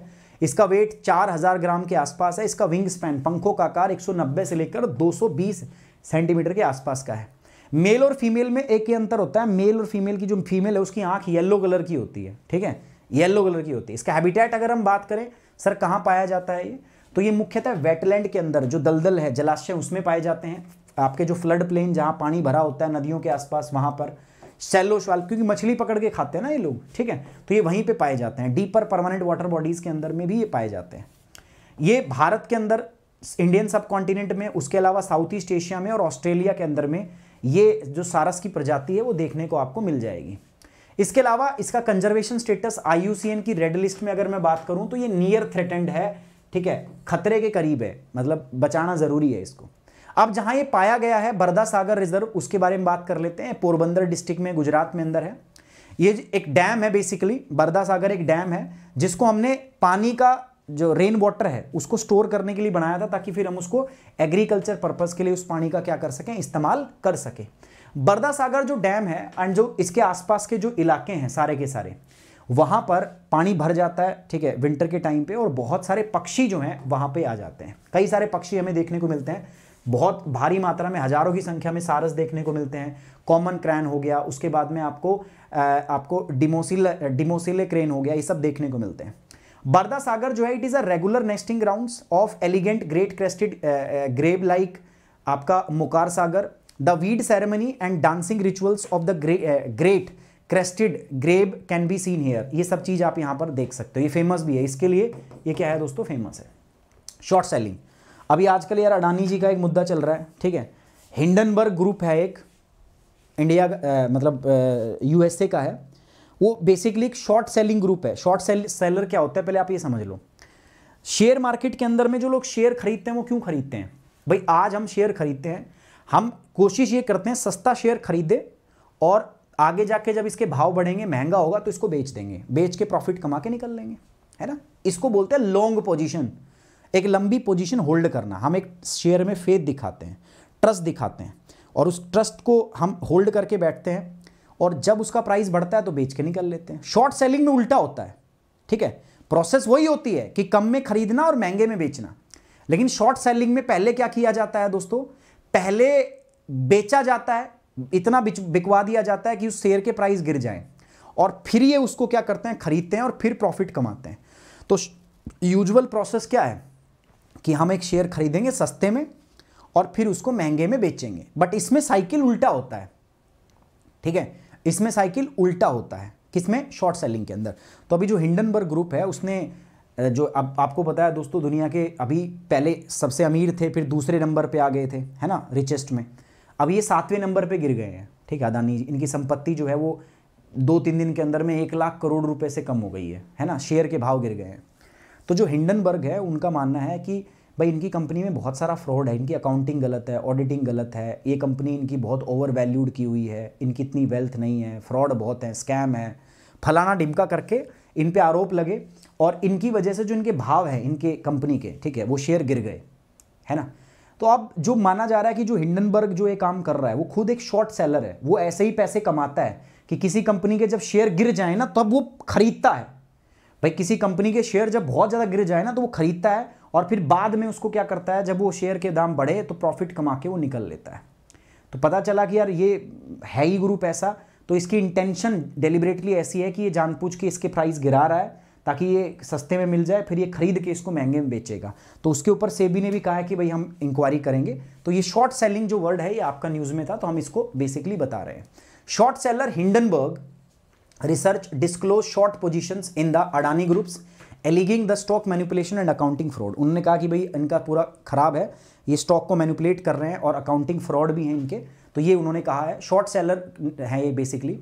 इसका वेट 4000 ग्राम के आसपास है इसका विंग स्पैन पंखों का आकार 190 से लेकर 220 सेंटीमीटर के आसपास का है मेल और फीमेल में एक ही अंतर होता है मेल और फीमेल की जो फीमेल है उसकी आंख येल्लो कलर की होती है ठीक है येल्लो कलर की होती है इसका हैबिटेट अगर हम बात करें सर कहाँ पाया जाता है ये तो ये मुख्यतः वेटलैंड के अंदर जो दलदल है जलाशय उसमें पाए जाते हैं आपके जो फ्लड प्लेन जहाँ पानी भरा होता है नदियों के आसपास वहाँ पर शैलो शाल क्योंकि मछली पकड़ के खाते हैं ना ये लोग ठीक है तो ये वहीं पे पाए जाते हैं डीपर परमानेंट वाटर बॉडीज़ के अंदर में भी ये पाए जाते हैं ये भारत के अंदर इंडियन सब कॉन्टिनेंट में उसके अलावा साउथ ईस्ट एशिया में और ऑस्ट्रेलिया के अंदर में ये जो सारस की प्रजाति है वो देखने को आपको मिल जाएगी इसके अलावा इसका कंजर्वेशन स्टेटस आई की रेड लिस्ट में अगर मैं बात करूं तो ये नियर थ्रेटेंड है ठीक है खतरे के करीब है मतलब बचाना ज़रूरी है इसको अब जहां ये पाया गया है बरदा सागर रिजर्व उसके बारे में बात कर लेते हैं पोरबंदर डिस्ट्रिक्ट में गुजरात में अंदर है ये एक डैम है बेसिकली बरदा सागर एक डैम है जिसको हमने पानी का जो रेन वाटर है उसको स्टोर करने के लिए बनाया था ताकि फिर हम उसको एग्रीकल्चर पर्पज़ के लिए उस पानी का क्या कर सकें इस्तेमाल कर सके बरदा सागर जो डैम है एंड जो इसके आसपास के जो इलाके हैं सारे के सारे वहां पर पानी भर जाता है ठीक है विंटर के टाइम पे और बहुत सारे पक्षी जो हैं वहां पे आ जाते हैं कई सारे पक्षी हमें देखने को मिलते हैं बहुत भारी मात्रा में हज़ारों की संख्या में सारस देखने को मिलते हैं कॉमन क्रैन हो गया उसके बाद में आपको आ, आपको डिमोसिल डिमोसिले क्रेन हो गया ये सब देखने को मिलते हैं बर्दा सागर जो है it is a regular nesting ground of elegant great crested grebe like आपका Mokar Sagar the weed ceremony and dancing rituals of the great crested grebe can be seen here ये सब चीज़ आप यहाँ पर देख सकते हो ये फेमस भी है इसके लिए ये क्या है दोस्तों फेमस है शॉर्ट सेलिंग अभी आजकल यार अडानी जी का एक मुद्दा चल रहा है ठीक है हिंडनबर्ग ग्रुप है एक इंडिया आ, मतलब यूएसए का है वो बेसिकली एक शॉर्ट सेलिंग ग्रुप है शॉर्ट सेल सेलर क्या होता है पहले आप ये समझ लो शेयर मार्केट के अंदर में जो लोग शेयर खरीदते हैं वो क्यों खरीदते हैं भाई आज हम शेयर खरीदते हैं हम कोशिश ये करते हैं सस्ता शेयर खरीदे और आगे जाके जब इसके भाव बढ़ेंगे महंगा होगा तो इसको बेच देंगे बेच के प्रॉफिट कमा के निकल लेंगे है ना इसको बोलते हैं लॉन्ग पोजिशन एक लंबी पोजिशन होल्ड करना हम एक शेयर में फेथ दिखाते हैं ट्रस्ट दिखाते हैं और उस ट्रस्ट को हम होल्ड करके बैठते हैं और जब उसका प्राइस बढ़ता है तो बेच के निकल लेते हैं शॉर्ट सेलिंग में उल्टा होता है ठीक है प्रोसेस वही होती है कि कम में खरीदना और महंगे में बेचना लेकिन शॉर्ट सेलिंग में पहले क्या किया जाता है दोस्तों पहले बेचा जाता है इतना बिकवा दिया जाता है कि उस शेयर के प्राइस गिर जाए और फिर ये उसको क्या करते हैं खरीदते हैं और फिर प्रॉफिट कमाते हैं तो यूजुअल प्रोसेस क्या है कि हम एक शेयर खरीदेंगे सस्ते में और फिर उसको महंगे में बेचेंगे बट इसमें साइकिल उल्टा होता है ठीक है इसमें साइकिल उल्टा होता है किसमें शॉर्ट सेलिंग के अंदर तो अभी जो हिंडनबर्ग ग्रुप है उसने जो अब आपको बताया दोस्तों दुनिया के अभी पहले सबसे अमीर थे फिर दूसरे नंबर पे आ गए थे है ना रिचेस्ट में अब ये सातवें नंबर पे गिर गए हैं ठीक है अदानी इनकी संपत्ति जो है वो दो तीन दिन के अंदर में एक लाख करोड़ रुपए से कम हो गई है है ना शेयर के भाव गिर गए हैं तो जो हिंडनबर्ग है उनका मानना है कि भाई इनकी कंपनी में बहुत सारा फ्रॉड है इनकी अकाउंटिंग गलत है ऑडिटिंग गलत है ये कंपनी इनकी बहुत ओवर वैल्यूड की हुई है इनकी इतनी वेल्थ नहीं है फ्रॉड बहुत है स्कैम है फलाना डिमका करके इन पे आरोप लगे और इनकी वजह से जो इनके भाव हैं इनके कंपनी के ठीक है वो शेयर गिर गए है ना तो आप जो माना जा रहा है कि जो हिंडनबर्ग जो ये काम कर रहा है वो खुद एक शॉर्ट सेलर है वो ऐसे ही पैसे कमाता है कि किसी कंपनी के जब शेयर गिर जाए ना तब वो खरीदता है भाई किसी कंपनी के शेयर जब बहुत ज़्यादा गिर जाए ना तो वो खरीदता है और फिर बाद में उसको क्या करता है जब वो शेयर के दाम बढ़े तो प्रॉफिट कमा के वो निकल लेता है तो पता चला कि यार ये है ही ग्रुप ऐसा तो इसकी इंटेंशन डेलिबरेटली ऐसी है कि ये जानबूझ के इसके प्राइस गिरा रहा है ताकि ये सस्ते में मिल जाए फिर ये खरीद के इसको महंगे में बेचेगा तो उसके ऊपर सेबी ने भी कहा है कि भाई हम इंक्वायरी करेंगे तो ये शॉर्ट सेलिंग जो वर्ड है ये आपका न्यूज़ में था तो हम इसको बेसिकली बता रहे हैं short seller Hindenburg research disclose short position in the Adani groups alleging the stock manipulation and accounting fraud उन्होंने कहा कि भाई इनका पूरा खराब है ये स्टॉक को मैनिपुलेट कर रहे हैं और अकाउंटिंग फ्रॉड भी है इनके तो ये उन्होंने कहा है शॉर्ट सेलर है ये बेसिकली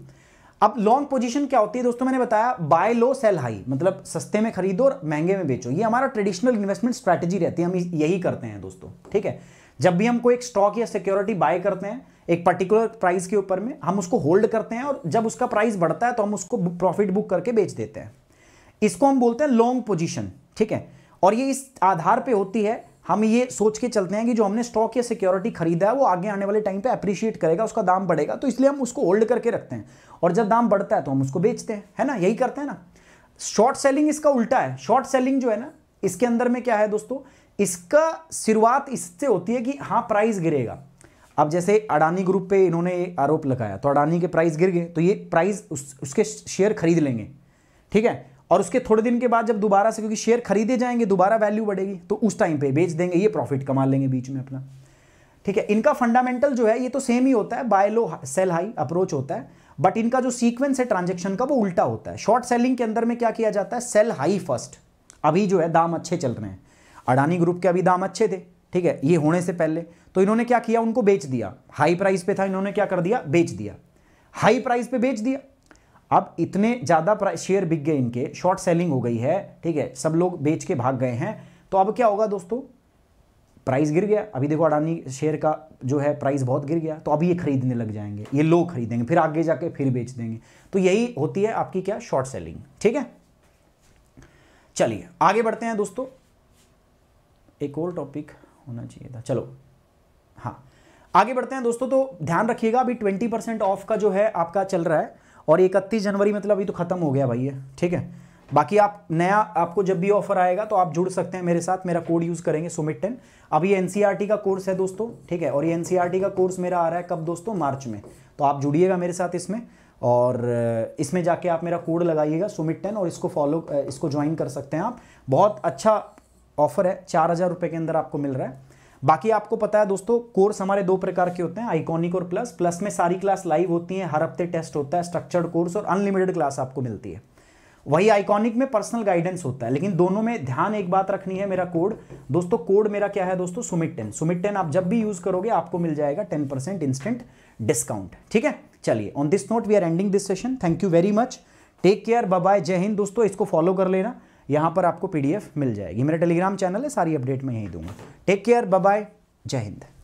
अब लॉन्ग पोजीशन क्या होती है दोस्तों मैंने बताया बाय लो सेल हाई मतलब सस्ते में खरीदो और महंगे में बेचो ये हमारा ट्रेडिशनल इन्वेस्टमेंट स्ट्रैटेजी रहती है हम यही करते हैं दोस्तों ठीक है जब भी हम कोई एक स्टॉक या सिक्योरिटी बाय करते हैं एक पर्टिकुलर प्राइस के ऊपर में हम उसको होल्ड करते हैं और जब उसका प्राइस बढ़ता है तो हम उसको प्रॉफिट बुक करके बेच देते हैं इसको हम बोलते हैं लॉन्ग पोजिशन ठीक है और ये इस आधार पर होती है हम ये सोच के चलते हैं कि जो हमने स्टॉक या सिक्योरिटी खरीदा है वो आगे आने वाले टाइम पे अप्रिशिएट करेगा उसका दाम बढ़ेगा तो इसलिए हम उसको होल्ड करके रखते हैं और जब दाम बढ़ता है तो हम उसको बेचते हैं है ना यही करते हैं ना शॉर्ट सेलिंग इसका उल्टा है शॉर्ट सेलिंग जो है ना इसके अंदर में क्या है दोस्तों इसका शुरुआत इससे होती है कि हाँ प्राइस गिरेगा अब जैसे अडानी ग्रुप पे इन्होंने आरोप लगाया तो अडानी के प्राइस गिर गए तो ये प्राइस उस, उसके शेयर खरीद लेंगे ठीक है और उसके थोड़े दिन के बाद जब दोबारा से क्योंकि शेयर खरीदे जाएंगे दोबारा वैल्यू बढ़ेगी तो उस टाइम पे बेच देंगे ये प्रॉफिट कमा लेंगे बीच में अपना ठीक है इनका फंडामेंटल जो है ये तो सेम ही होता है buy low sell high approach होता है बट इनका जो सीक्वेंस है ट्रांजेक्शन का वो उल्टा होता है शॉर्ट सेलिंग के अंदर में क्या किया जाता है सेल हाई फर्स्ट अभी जो है दाम अच्छे चल रहे हैं अडानी ग्रुप के अभी दाम अच्छे थे ठीक है ये होने से पहले तो इन्होंने क्या किया उनको बेच दिया हाई प्राइस पे था इन्होंने क्या कर दिया बेच दिया हाई प्राइस पे बेच दिया अब इतने ज़्यादा शेयर बिक गए इनके शॉर्ट सेलिंग हो गई है ठीक है सब लोग बेच के भाग गए हैं तो अब क्या होगा दोस्तों प्राइस गिर गया अभी देखो अडानी शेयर का जो है प्राइस बहुत गिर गया तो अभी ये खरीदने लग जाएंगे ये लो खरीदेंगे फिर आगे जाके फिर बेच देंगे तो यही होती है आपकी क्या शॉर्ट सेलिंग ठीक है चलिए आगे बढ़ते हैं दोस्तों एक और टॉपिक होना चाहिए था चलो हाँ आगे बढ़ते हैं दोस्तों तो ध्यान रखिएगा अभी ट्वेंटी परसेंट ऑफ का जो है आपका चल रहा है और इकतीस जनवरी मतलब अभी तो ख़त्म हो गया भाई ये ठीक है बाकी आप नया आपको जब भी ऑफर आएगा तो आप जुड़ सकते हैं मेरे साथ मेरा कोड यूज़ करेंगे सुमिट टेन अभी एन का कोर्स है दोस्तों ठीक है और ये एन e का कोर्स मेरा आ रहा है कब दोस्तों मार्च में तो आप जुड़िएगा मेरे साथ इसमें और इसमें जाके आप मेरा कोड लगाइएगा सुमिट टेन और इसको फॉलो इसको ज्वाइन कर सकते हैं आप बहुत अच्छा ऑफर है चार हज़ार रुपये के अंदर आपको मिल रहा है बाकी आपको पता है दोस्तों कोर्स हमारे दो प्रकार के होते हैं आइकॉनिक और प्लस प्लस में सारी क्लास लाइव होती है हर हफ्ते टेस्ट होता है स्ट्रक्चर्ड कोर्स और अनलिमिटेड क्लास आपको मिलती है वही आइकॉनिक में पर्सनल गाइडेंस होता है लेकिन दोनों में ध्यान एक बात रखनी है मेरा कोड दोस्तों कोड मेरा क्या है दोस्तों सुमित टेन सुमित टेन आप जब भी यूज करोगे आपको मिल जाएगा टेन परसेंट इंस्टेंट डिस्काउंट ठीक है चलिए on this note we are ending this session thank you very much take care bye जय हिंद दोस्तों इसको फॉलो कर लेना यहाँ पर आपको पीडीएफ मिल जाएगी मेरा टेलीग्राम चैनल है सारी अपडेट मैं यहीं दूंगा टेक केयर बाय जय हिंद